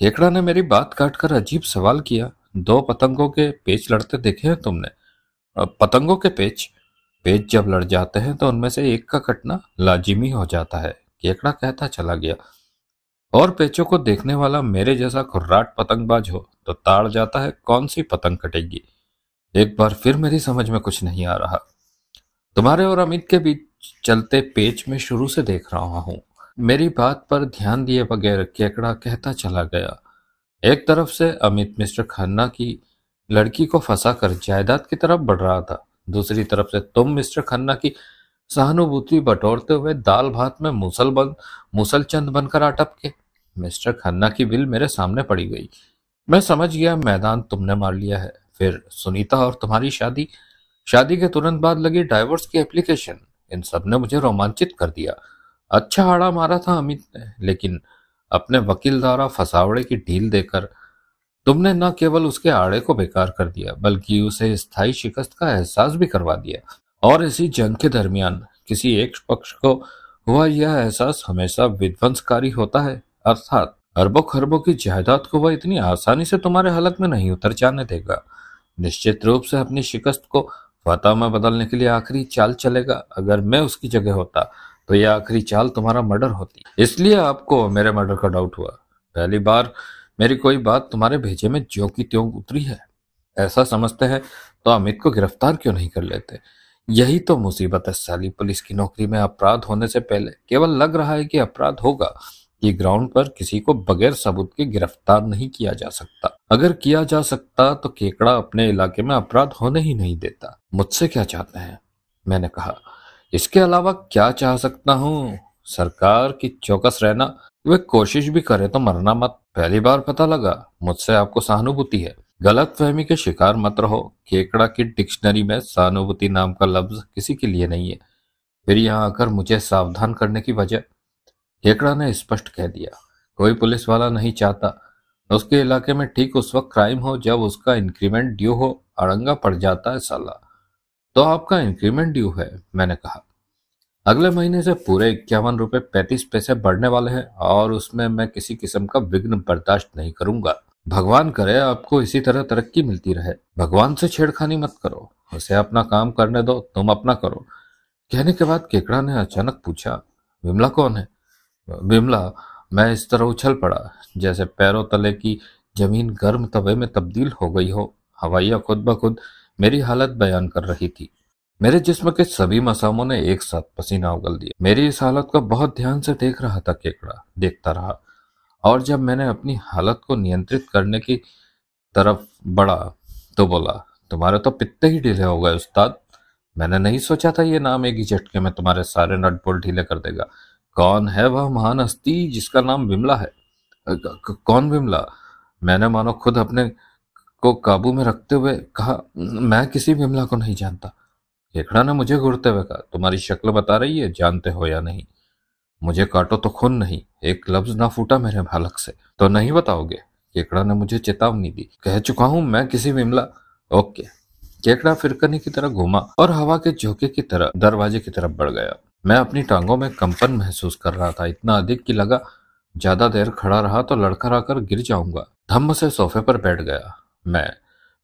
केकड़ा ने मेरी बात काटकर अजीब सवाल किया दो पतंगों के पेच लड़ते देखे हैं तुमने पतंगों के पेच पेच जब लड़ जाते हैं तो उनमें से एक का कटना लाजिमी हो जाता है केकड़ा कहता चला गया और पेचों को देखने वाला मेरे जैसा खुर्राट पतंगबाज हो तो ताड़ जाता है कौन सी पतंग कटेगी एक बार फिर मेरी समझ में कुछ नहीं आ रहा तुम्हारे और अमित के बीच चलते पेच में शुरू से देख रहा हूं मेरी बात पर ध्यान दिए बगैर केकड़ा कहता चला गया एक तरफ से अमित मिस्टर खन्ना की लड़की को फंसा कर जायदाद की तरफ बढ़ रहा था दूसरी तरफ से तुम मिस्टर खन्ना की सहानुभूति बटोरते हुए दाल भात में मुसल बन मुसल चंद बनकर के मिस्टर खन्ना की बिल मेरे सामने पड़ी गई मैं समझ गया मैदान तुमने मार लिया है फिर सुनीता और तुम्हारी शादी शादी के तुरंत बाद लगी डाइवोर्स की एप्लीकेशन इन सब ने मुझे रोमांचित कर दिया अच्छा हाड़ा मारा था अमित ने लेकिन अपने वकील द्वारा फसावड़े की ढील देकर तुमने न केवल उसके आड़े को बेकार कर दिया बल्कि उसे स्थायी शिकस्त का एहसास भी करवा दिया और इसी जंग के दरमियान किसी एक पक्ष को हुआ यह एहसास हमेशा विध्वंसकारी होता है अर्थात अरबों खरबों की जायदाद को वह इतनी आसानी से तुम्हारे हालत में नहीं उतर जाने देगा निश्चित रूप से अपनी शिकस्त को फतह में बदलने के लिए आखिरी चाल चलेगा अगर मैं उसकी जगह होता तो यह आखिरी चाल तुम्हारा मर्डर होती इसलिए आपको मेरे मर्डर का डाउट हुआ पहली बार मेरी कोई बात तुम्हारे भेजे में ज्यो की त्यों उतरी है ऐसा समझते हैं तो अमित को गिरफ्तार क्यों नहीं कर लेते यही तो मुसीबत है साली पुलिस की नौकरी में अपराध होने से पहले केवल लग रहा है कि अपराध होगा ये ग्राउंड पर किसी को बगैर सबूत के गिरफ्तार नहीं किया जा सकता अगर किया जा सकता तो केकड़ा अपने इलाके में अपराध होने ही नहीं देता मुझसे क्या चाहते हैं मैंने कहा इसके अलावा क्या चाह सकता हूँ सरकार की चौकस रहना वे कोशिश भी करे तो मरना मत पहली बार पता लगा मुझसे आपको सहानुभूति है गलत फहमी के शिकार मत रहो केकड़ा की डिक्शनरी में सहानुभूति नाम का लफ्ज किसी के लिए नहीं है फिर यहाँ आकर मुझे सावधान करने की वजह केकड़ा ने स्पष्ट कह दिया कोई पुलिस वाला नहीं चाहता उसके इलाके में ठीक उस वक्त क्राइम हो जब उसका इंक्रीमेंट ड्यू हो अड़ंगा पड़ जाता है साला तो आपका इंक्रीमेंट ड्यू है मैंने कहा अगले महीने से पूरे इक्यावन रुपए पैंतीस पैसे बढ़ने वाले हैं और उसमें मैं किसी किस्म का विघ्न बर्दाश्त नहीं करूंगा भगवान करे आपको इसी तरह तरक्की मिलती रहे भगवान से छेड़खानी मत करो उसे अपना काम करने दो तुम अपना करो कहने के बाद केकड़ा ने अचानक पूछा विमला कौन है विमला मैं इस तरह उछल पड़ा जैसे पैरों तले की जमीन गर्म तवे में तब्दील हो गई हो हवाइया खुद ब खुद मेरी हालत बयान कर रही थी मेरे जिस्म के सभी मसामों ने एक साथ पसीना उगल दिया मेरी इस हालत को बहुत ध्यान से देख रहा था केकड़ा देखता रहा और जब मैंने अपनी हालत को नियंत्रित करने की तरफ बढ़ा तो बोला तुम्हारे तो पित्ते ही ढीले हो गए उस्ताद मैंने नहीं सोचा था ये नाम एक ही झटके में तुम्हारे सारे नट बोल ढीले कर देगा कौन है वह महान हस्ती जिसका नाम विमला है कौन विमला मैंने मानो खुद अपने को काबू में रखते हुए कहा मैं किसी विमला को नहीं जानता केकड़ा ने मुझे घूरते हुए कहा तुम्हारी शक्ल बता रही है जानते हो या नहीं मुझे काटो तो खून नहीं एक लफ्ज ना फूटा मेरे भालक से तो नहीं बताओगे केकड़ा ने मुझे चेतावनी दी कह चुका हूं मैं किसी विमला ओके केकड़ा फिरकनी की तरह घूमा और हवा के झोंके की तरह दरवाजे की तरफ बढ़ गया मैं अपनी टांगों में कंपन महसूस कर रहा था इतना अधिक कि लगा ज्यादा देर खड़ा रहा तो लड़कर आकर गिर जाऊंगा धम्म से सोफे पर बैठ गया मैं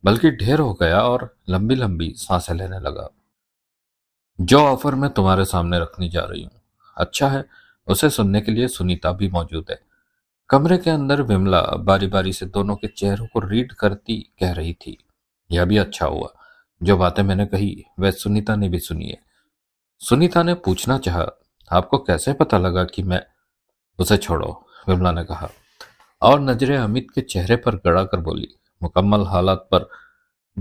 बल्कि ढेर हो गया और लंबी लंबी सांसें लेने लगा जो ऑफर मैं तुम्हारे सामने रखने जा रही हूँ अच्छा है उसे सुनने के लिए सुनीता भी मौजूद है कमरे के अंदर विमला बारी बारी से दोनों के चेहरों को रीड करती कह रही थी यह भी अच्छा हुआ जो बातें मैंने कही वह सुनीता ने भी सुनी है सुनीता ने पूछना चाह आपको कैसे पता लगा कि मैं उसे छोड़ो विमला ने कहा और नजरें अमित के चेहरे पर गड़ा कर बोली मुकम्मल हालात पर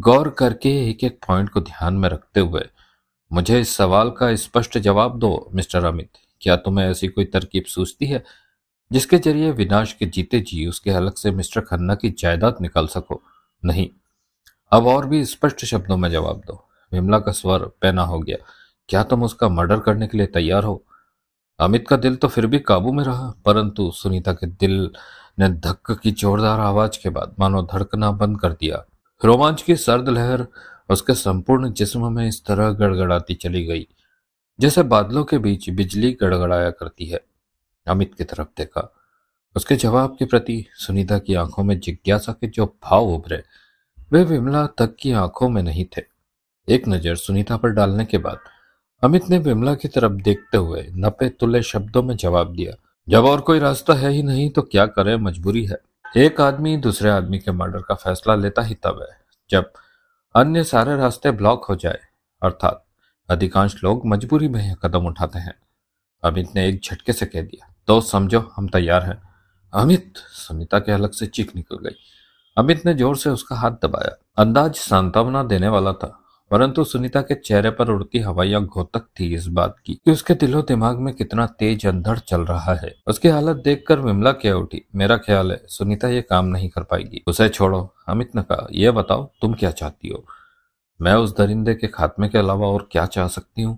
गौर करके एक एक पॉइंट को ध्यान में रखते हुए मुझे इस सवाल का स्पष्ट जवाब दो मिस्टर अमित क्या तुम्हें ऐसी कोई तरकीब सूझती है जिसके जरिए विनाश के जीते जी उसके हलक से मिस्टर खन्ना की जायदाद निकाल सको नहीं अब और भी स्पष्ट शब्दों में जवाब दो विमला का स्वर पैना हो गया क्या तुम उसका मर्डर करने के लिए तैयार हो अमित का दिल तो फिर भी काबू में रहा परंतु सुनीता के दिल ने धक्क की जोरदार आवाज के बाद मानो धड़कना बंद कर दिया रोमांच की सर्द लहर उसके संपूर्ण जिस्म में इस तरह गड़गड़ाती चली गई जैसे बादलों के बीच बिजली गड़गड़ाया करती है अमित की तरफ देखा उसके जवाब के प्रति सुनीता की आंखों में जिज्ञासा के जो भाव उभरे वे विमला तक की आंखों में नहीं थे एक नज़र सुनीता पर डालने के बाद अमित ने विमला की तरफ देखते हुए नपे तुले शब्दों में जवाब दिया जब और कोई रास्ता है ही नहीं तो क्या करे मजबूरी है एक आदमी दूसरे आदमी के मर्डर का फैसला लेता ही तब है जब अन्य सारे रास्ते ब्लॉक हो जाए अर्थात अधिकांश लोग मजबूरी में यह कदम उठाते हैं अमित ने एक झटके से कह दिया तो समझो हम तैयार हैं अमित सुनीता के अलग से चीख निकल गई अमित ने जोर से उसका हाथ दबाया अंदाज सांत्वना देने वाला था परंतु सुनीता के चेहरे पर उड़ती हवाइया घोतक थी इस बात की कि उसके दिलो दिमाग में कितना तेज अंधड़ चल रहा है उसकी हालत देखकर विमला क्या उठी मेरा ख्याल है सुनीता ये काम नहीं कर पाएगी उसे छोड़ो अमित ने कहा यह बताओ तुम क्या चाहती हो मैं उस दरिंदे के खात्मे के अलावा और क्या चाह सकती हूँ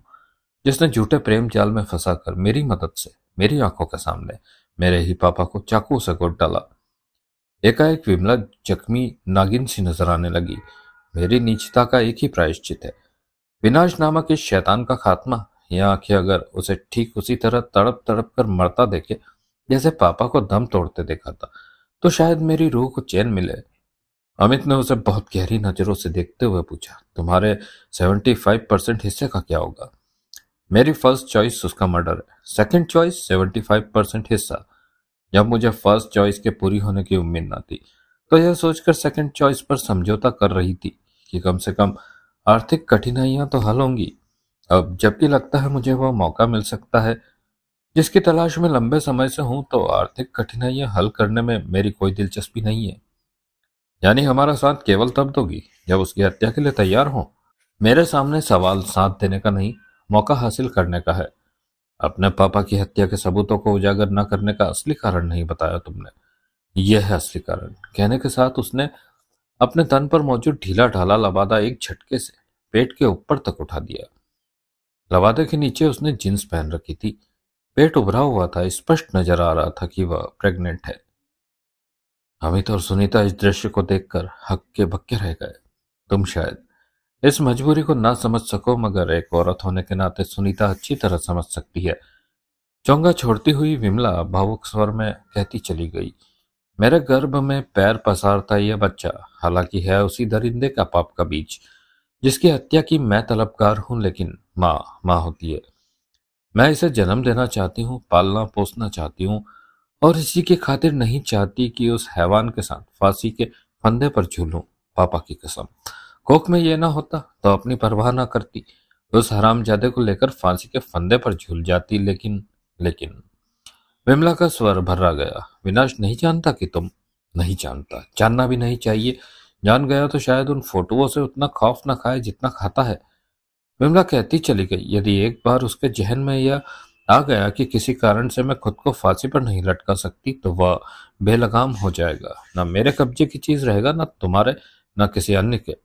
जिसने झूठे प्रेम जाल में फंसा कर मेरी मदद से मेरी आंखों के सामने मेरे ही पापा को चाकू से गुट डाला एकाएक विमला जख्मी नागिन सी नजर आने लगी मेरी नीचता का एक ही प्रायश्चित है विनाश नामक इस शैतान का खात्मा या आंखें अगर उसे ठीक उसी तरह तड़प तड़प कर मरता देखे जैसे पापा को दम तोड़ते देखा था तो शायद मेरी रूह को चैन मिले अमित ने उसे बहुत गहरी नजरों से देखते हुए पूछा तुम्हारे सेवेंटी फाइव परसेंट हिस्से का क्या होगा मेरी फर्स्ट चॉइस उसका मर्डर है second choice seventy five percent हिस्सा जब मुझे फर्स्ट चॉइस के पूरी होने की उम्मीद ना थी तो यह सोचकर सेकंड चॉइस पर समझौता कर रही थी कि कम से कम आर्थिक कठिनाइयां तो हल होंगी अब जबकि लगता है मुझे वह मौका मिल सकता है जिसकी तलाश में लंबे समय से हूं तो आर्थिक कठिनाइयां हल करने में मेरी कोई दिलचस्पी नहीं है यानी हमारा साथ केवल तब दोगी जब उसकी हत्या के लिए तैयार हो मेरे सामने सवाल साथ देने का नहीं मौका हासिल करने का है अपने पापा की हत्या के सबूतों को उजागर न करने का असली कारण नहीं बताया तुमने यह है असली कारण कहने के साथ उसने अपने तन पर मौजूद ढीला ढाला लबादा एक झटके से पेट के ऊपर तक उठा दिया लवादे के नीचे उसने जींस पहन रखी थी पेट उभरा हुआ था स्पष्ट नजर आ रहा था कि वह प्रेग्नेंट है अमित और सुनीता इस दृश्य को देखकर हक्के बक्के रह गए तुम शायद इस मजबूरी को ना समझ सको मगर एक औरत होने के नाते सुनीता अच्छी तरह समझ सकती है चौंगा छोड़ती हुई विमला भावुक स्वर में कहती चली गई मेरे गर्भ में पैर पसारता यह बच्चा हालांकि है उसी दरिंदे का पाप का बीज जिसकी हत्या की मैं तलबकार हूं लेकिन माँ माँ होती है मैं इसे जन्म देना चाहती हूँ पालना पोसना चाहती हूँ और इसी की खातिर नहीं चाहती कि उस हैवान के साथ फांसी के फंदे पर झूलूं पापा की कसम कोक में यह ना होता तो अपनी परवाह ना करती उस हराम जादे को लेकर फांसी के फंदे पर झूल जाती लेकिन लेकिन विमला का स्वर भर्रा गया विनाश नहीं जानता कि तुम नहीं जानता जानना भी नहीं चाहिए जान गया तो शायद उन फोटुओं से उतना खौफ न खाए जितना खाता है विमला कहती चली गई यदि एक बार उसके जहन में यह आ गया कि किसी कारण से मैं खुद को फांसी पर नहीं लटका सकती तो वह बेलगाम हो जाएगा ना मेरे कब्जे की चीज रहेगा ना तुम्हारे ना किसी अन्य के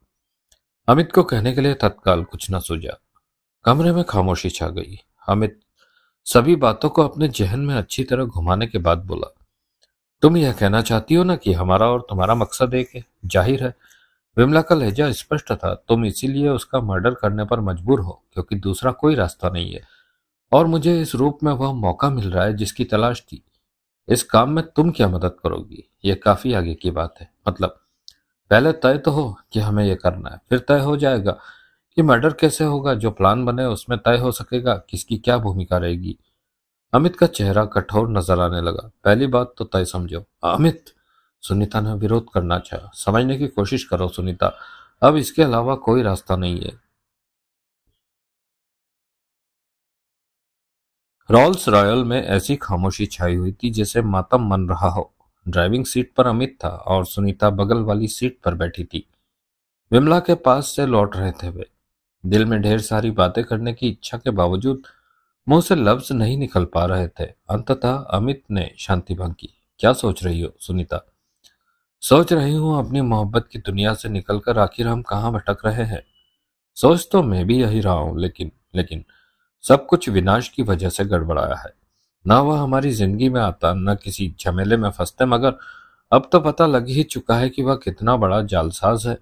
अमित को कहने के लिए तत्काल कुछ न सूझा कमरे में खामोशी छा गई अमित सभी बातों को अपने जहन में अच्छी तरह घुमाने के बाद बोला तुम यह कहना चाहती हो ना कि हमारा और तुम्हारा मकसद एक है जाहिर है विमला का लहजा स्पष्ट था तुम इसीलिए उसका मर्डर करने पर मजबूर हो क्योंकि दूसरा कोई रास्ता नहीं है और मुझे इस रूप में वह मौका मिल रहा है जिसकी तलाश थी इस काम में तुम क्या मदद करोगी यह काफी आगे की बात है मतलब पहले तय तो हो कि हमें यह करना है फिर तय हो जाएगा कि मर्डर कैसे होगा जो प्लान बने उसमें तय हो सकेगा किसकी क्या भूमिका रहेगी अमित का चेहरा कठोर नजर आने लगा पहली बात तो तय समझो अमित सुनीता ने विरोध करना चाहा समझने की कोशिश करो सुनीता अब इसके अलावा कोई रास्ता नहीं है रॉल्स रॉयल में ऐसी खामोशी छाई हुई थी जैसे मातम मन रहा हो ड्राइविंग सीट पर अमित था और सुनीता बगल वाली सीट पर बैठी थी विमला के पास से लौट रहे थे वे दिल में ढेर सारी बातें करने की इच्छा के बावजूद मुंह से लफ्ज नहीं निकल पा रहे थे अंततः अमित ने शांति भंग की क्या सोच रही हो सुनीता सोच रही हूँ अपनी मोहब्बत की दुनिया से निकलकर आखिर हम कहाँ भटक रहे हैं सोच तो मैं भी यही रहा हूं लेकिन लेकिन सब कुछ विनाश की वजह से गड़बड़ाया है ना वह हमारी जिंदगी में आता न किसी झमेले में फंसते मगर अब तो पता लग ही चुका है कि वह कितना बड़ा जालसाज है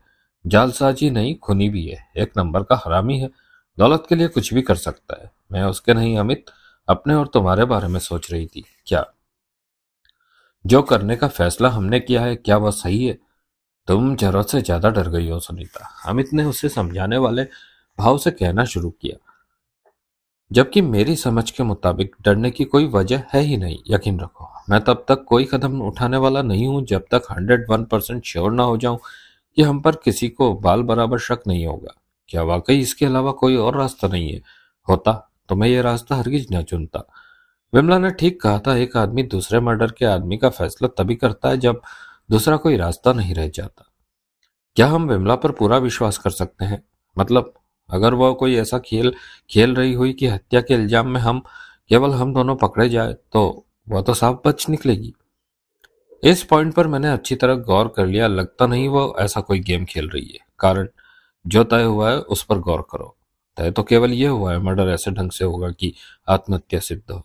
जालसाजी नहीं खुनी भी है एक नंबर का हरामी है दौलत के लिए कुछ भी कर सकता है मैं उसके नहीं अमित अपने और तुम्हारे बारे में सोच रही थी क्या जो करने का फैसला हमने किया है क्या वह सही है तुम जरूरत से ज्यादा डर गई हो सुनीता अमित ने उसे समझाने वाले भाव से कहना शुरू किया जबकि मेरी समझ के मुताबिक डरने की कोई वजह है ही नहीं यकीन रखो मैं तब तक कोई कदम उठाने वाला नहीं हूं जब तक हंड्रेड वन परसेंट श्योर ना हो जाऊं कि हम पर किसी को बाल बराबर शक नहीं होगा क्या वाकई इसके अलावा कोई और रास्ता नहीं है होता तो मैं ये रास्ता हरगिज न चुनता विमला ने ठीक कहा था एक आदमी दूसरे मर्डर के आदमी का फैसला तभी करता है जब दूसरा कोई रास्ता नहीं रह जाता क्या हम विमला पर पूरा विश्वास कर सकते हैं मतलब अगर वह कोई ऐसा खेल खेल रही हुई कि हत्या के इल्जाम में हम केवल हम दोनों पकड़े जाए तो वह तो साफ बच निकलेगी इस पॉइंट पर मैंने अच्छी तरह गौर कर लिया लगता नहीं वो ऐसा कोई गेम खेल रही है कारण जो तय हुआ है उस पर गौर करो तय तो केवल ये हुआ है मर्डर ऐसे ढंग से होगा कि आत्महत्या सिद्ध हो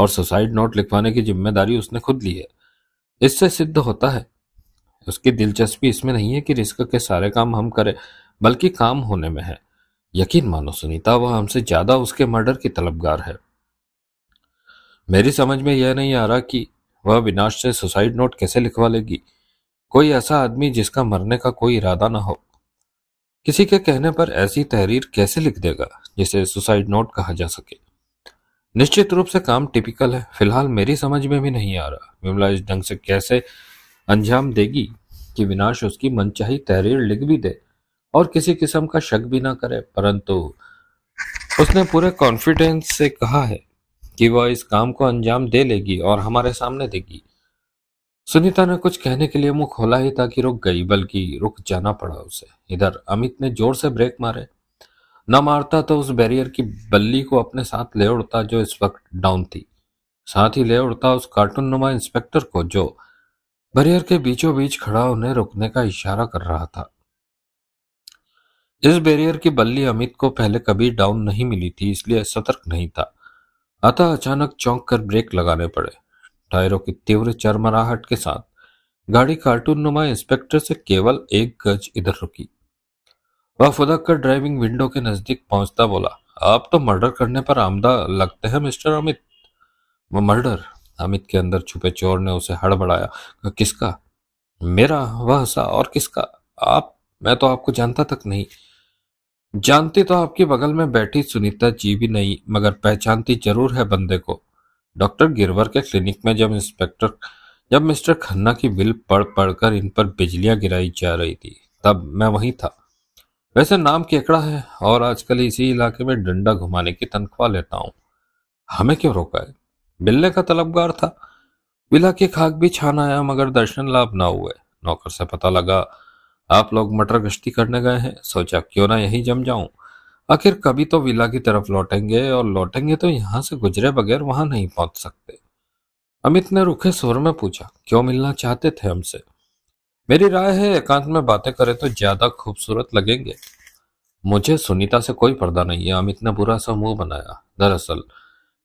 और सुसाइड नोट लिखवाने की जिम्मेदारी उसने खुद ली है इससे सिद्ध होता है उसकी दिलचस्पी इसमें नहीं है कि रिस्क के सारे काम हम करें बल्कि काम होने में है यकीन मानो सुनीता वह हमसे ज्यादा उसके मर्डर की तलबगार है मेरी समझ में यह नहीं आ रहा कि वह विनाश से सुसाइड नोट कैसे लिखवा लेगी कोई ऐसा आदमी जिसका मरने का कोई इरादा ना हो किसी के कहने पर ऐसी तहरीर कैसे लिख देगा जिसे सुसाइड नोट कहा जा सके निश्चित रूप से काम टिपिकल है फिलहाल मेरी समझ में भी नहीं आ रहा विमला इस ढंग से कैसे अंजाम देगी कि विनाश उसकी मनचाही तहरीर लिख भी दे और किसी किस्म का शक भी ना करे परंतु उसने पूरे कॉन्फिडेंस से कहा है कि वह इस काम को अंजाम दे लेगी और हमारे सामने देगी सुनीता ने कुछ कहने के लिए मुंह खोला ही था कि रुक गई बल्कि रुक जाना पड़ा उसे इधर अमित ने जोर से ब्रेक मारे न मारता तो उस बैरियर की बल्ली को अपने साथ ले उड़ता जो इस वक्त डाउन थी साथ ही ले उड़ता उस कार्टून नुमा इंस्पेक्टर को जो बैरियर के बीचों बीच खड़ा उन्हें रुकने का इशारा कर रहा था इस बैरियर की बल्ली अमित को पहले कभी डाउन नहीं मिली थी इसलिए सतर्क नहीं था अतः अचानक चौंक कर ब्रेक लगाने पड़े टायरों की तीव्र चरमराहट के साथ गाड़ी कार्टून नुमा इंस्पेक्टर से केवल एक गज इधर रुकी वह फुदक कर ड्राइविंग विंडो के नजदीक पहुंचता बोला आप तो मर्डर करने पर आमदा लगते हैं मिस्टर अमित मर्डर अमित के अंदर छुपे चोर ने उसे हड़बड़ाया किसका मेरा वह सा और किसका आप मैं तो आपको जानता तक नहीं जानती तो आपके बगल में बैठी सुनीता जी भी नहीं मगर पहचानती जरूर है बंदे को डॉक्टर गिरवर के क्लिनिक में जब इंस्पेक्टर जब मिस्टर खन्ना की बिल पढ़ पढ़कर इन पर बिजलियां गिराई जा रही थी तब मैं वहीं था वैसे नाम केकड़ा है और आजकल इसी इलाके में डंडा घुमाने की तनख्वाह लेता हूँ हमें क्यों रोका है बिल्ले का तलबगार था बिला के खाक भी छान आया मगर दर्शन लाभ ना हुए नौकर से पता लगा आप लोग मटर गश्ती करने गए हैं सोचा क्यों ना यहीं जम जाऊं आखिर कभी तो विला की तरफ लौटेंगे और लौटेंगे तो यहां से गुजरे बगैर वहां नहीं पहुंच सकते अमित ने रुखे स्वर में पूछा क्यों मिलना चाहते थे हमसे मेरी राय है एकांत में बातें करें तो ज्यादा खूबसूरत लगेंगे मुझे सुनीता से कोई पर्दा नहीं है अमित ने बुरा सा मुंह बनाया दरअसल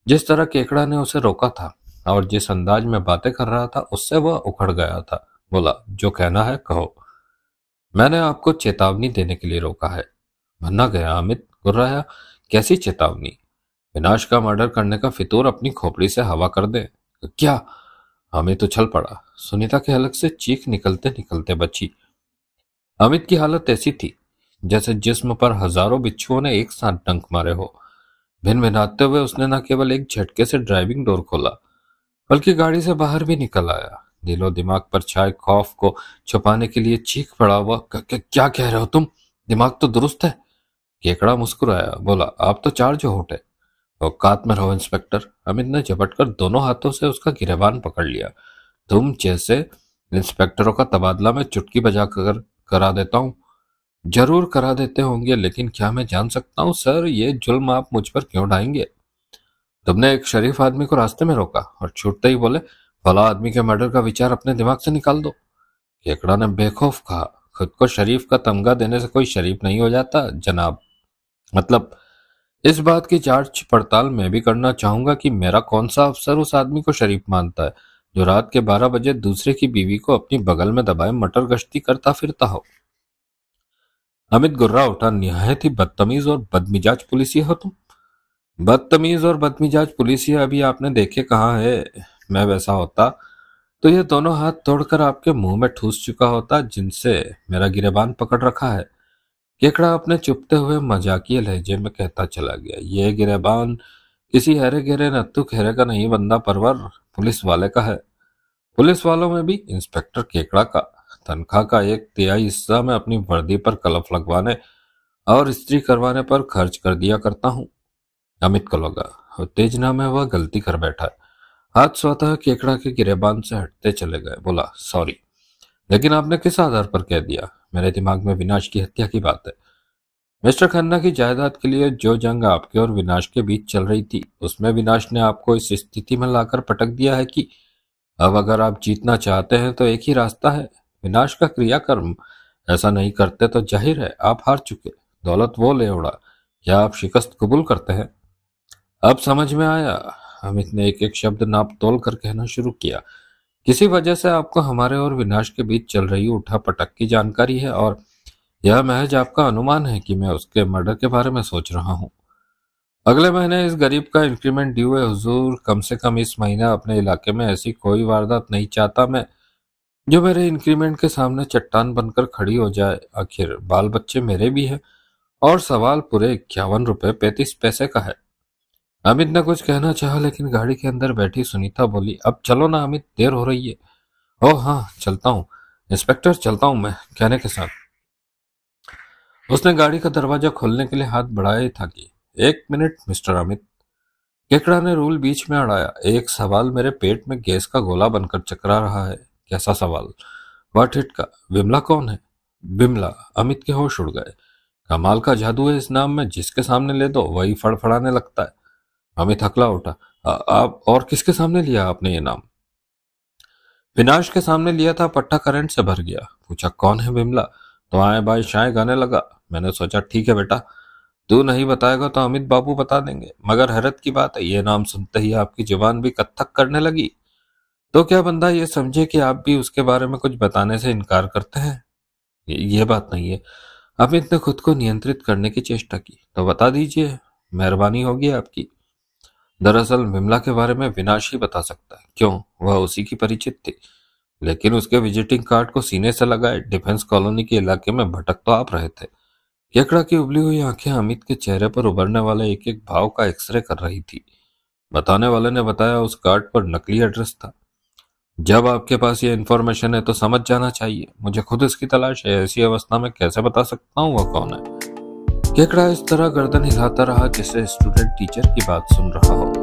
जिस तरह केकड़ा ने उसे रोका था और जिस अंदाज में बातें कर रहा था उससे वह उखड़ गया था बोला जो कहना है कहो मैंने आपको चेतावनी देने के लिए रोका है भन्ना गया अमित गुर्राया कैसी चेतावनी विनाश का मर्डर करने का फितूर अपनी खोपड़ी से हवा कर दे क्या अमित तो उछल पड़ा सुनीता के हलक से चीख निकलते निकलते बची अमित की हालत ऐसी थी जैसे जिस्म पर हजारों बिच्छुओं ने एक साथ डंक मारे हो भिन भिनाते हुए उसने न केवल एक झटके से ड्राइविंग डोर खोला बल्कि गाड़ी से बाहर भी निकल आया दिलो दिमाग पर छाए खौफ को छुपाने के लिए चीख पड़ा हुआ क्या कह रहे हो तुम दिमाग तो दुरुस्त है केकड़ा मुस्कुराया बोला आप तो जो होटे औकात में रहो इंस्पेक्टर अमित ने झपटकर दोनों हाथों से उसका गिरेबान पकड़ लिया तुम जैसे इंस्पेक्टरों का तबादला मैं चुटकी बजा कर करा देता हूँ जरूर करा देते होंगे लेकिन क्या मैं जान सकता हूँ सर ये जुल्म आप मुझ पर क्यों ढाएंगे तुमने एक शरीफ आदमी को रास्ते में रोका और छूटते ही बोले भला आदमी के मर्डर का विचार अपने दिमाग से निकाल दो केकड़ा ने बेखौफ कहा खुद को शरीफ का तमगा देने से कोई शरीफ नहीं हो जाता जनाब मतलब इस बात की जांच पड़ताल मैं भी करना चाहूंगा कि मेरा कौन सा अफसर उस आदमी को शरीफ मानता है जो रात के बारह बजे दूसरे की बीवी को अपनी बगल में दबाए मटर गश्ती करता फिरता हो अमित गुर्रा उठा निहायत ही बदतमीज और बदमिजाज पुलिसिया हो तुम बदतमीज और बदमिजाज पुलिसिया अभी आपने देखे कहा है मैं वैसा होता तो ये दोनों हाथ तोड़कर आपके मुंह में ठूस चुका होता जिनसे मेरा गिरेबान पकड़ रखा है केकड़ा अपने चुपते हुए मजाकिया लहजे में कहता चला गया ये गिरेबान किसी हरे गिरे नत्तु खेरे का नहीं बंदा परवर पुलिस वाले का है पुलिस वालों में भी इंस्पेक्टर केकड़ा का तनख्वाह का एक तिहाई हिस्सा में अपनी वर्दी पर कलफ लगवाने और स्त्री करवाने पर खर्च कर दिया करता हूँ अमित कलोगा लगा उत्तेजना में वह गलती कर बैठा है हाथ स्वतः केकड़ा के गिरेबान से हटते चले गए बोला सॉरी लेकिन आपने किस आधार पर कह दिया मेरे दिमाग में विनाश की हत्या की बात है मिस्टर खन्ना की जायदाद के लिए जो जंग आपके और विनाश के बीच चल रही थी उसमें विनाश ने आपको इस स्थिति में लाकर पटक दिया है कि अब अगर आप जीतना चाहते हैं तो एक ही रास्ता है विनाश का क्रियाकर्म ऐसा नहीं करते तो जाहिर है आप हार चुके दौलत वो ले उड़ा या आप शिकस्त कबूल करते हैं अब समझ में आया अमित ने एक एक शब्द नाप तोल कर कहना शुरू किया किसी वजह से आपको हमारे और विनाश के बीच चल रही उठा पटक की जानकारी है और यह महज आपका अनुमान है कि मैं उसके मर्डर के बारे में सोच रहा हूँ अगले महीने इस गरीब का इंक्रीमेंट ड्यू है हुजूर कम से कम इस महीना अपने इलाके में ऐसी कोई वारदात नहीं चाहता मैं जो मेरे इंक्रीमेंट के सामने चट्टान बनकर खड़ी हो जाए आखिर बाल बच्चे मेरे भी हैं और सवाल पूरे इक्यावन रुपये पैंतीस पैसे का है अमित ने कुछ कहना चाहा लेकिन गाड़ी के अंदर बैठी सुनीता बोली अब चलो ना अमित देर हो रही है ओ हाँ चलता हूँ इंस्पेक्टर चलता हूँ मैं कहने के साथ उसने गाड़ी का दरवाजा खोलने के लिए हाथ बढ़ाया था कि एक मिनट मिस्टर अमित केकड़ा ने रूल बीच में अड़ाया एक सवाल मेरे पेट में गैस का गोला बनकर चकरा रहा है कैसा सवाल वाट हिट का विमला कौन है बिमला अमित के होश उड़ गए कमाल का जादू है इस नाम में जिसके सामने ले दो वही फड़फड़ाने लगता है हमें थकला उठा आप और किसके सामने लिया आपने ये नाम विनाश के सामने लिया था पट्टा करंट से भर गया पूछा कौन है विमला तो आए भाई शाय गाने लगा मैंने सोचा ठीक है बेटा तू नहीं बताएगा तो अमित बाबू बता देंगे मगर हैरत की बात है ये नाम सुनते ही आपकी जुबान भी कत्थक करने लगी तो क्या बंदा ये समझे कि आप भी उसके बारे में कुछ बताने से इनकार करते हैं ये, ये बात नहीं है अमित ने खुद को नियंत्रित करने की चेष्टा की तो बता दीजिए मेहरबानी होगी आपकी दरअसल विमला के बारे में विनाश ही बता सकता है क्यों वह उसी की परिचित थी लेकिन उसके विजिटिंग कार्ड को सीने से लगाए डिफेंस कॉलोनी के इलाके में भटक तो आप रहे थे केकड़ा की उबली हुई आंखें अमित के चेहरे पर उभरने वाले एक एक भाव का एक्सरे कर रही थी बताने वाले ने बताया उस कार्ड पर नकली एड्रेस था जब आपके पास ये इन्फॉर्मेशन है तो समझ जाना चाहिए मुझे खुद इसकी तलाश है ऐसी अवस्था में कैसे बता सकता हूँ वह कौन है केकड़ा इस तरह गर्दन हिलाता रहा जैसे स्टूडेंट टीचर की बात सुन रहा हो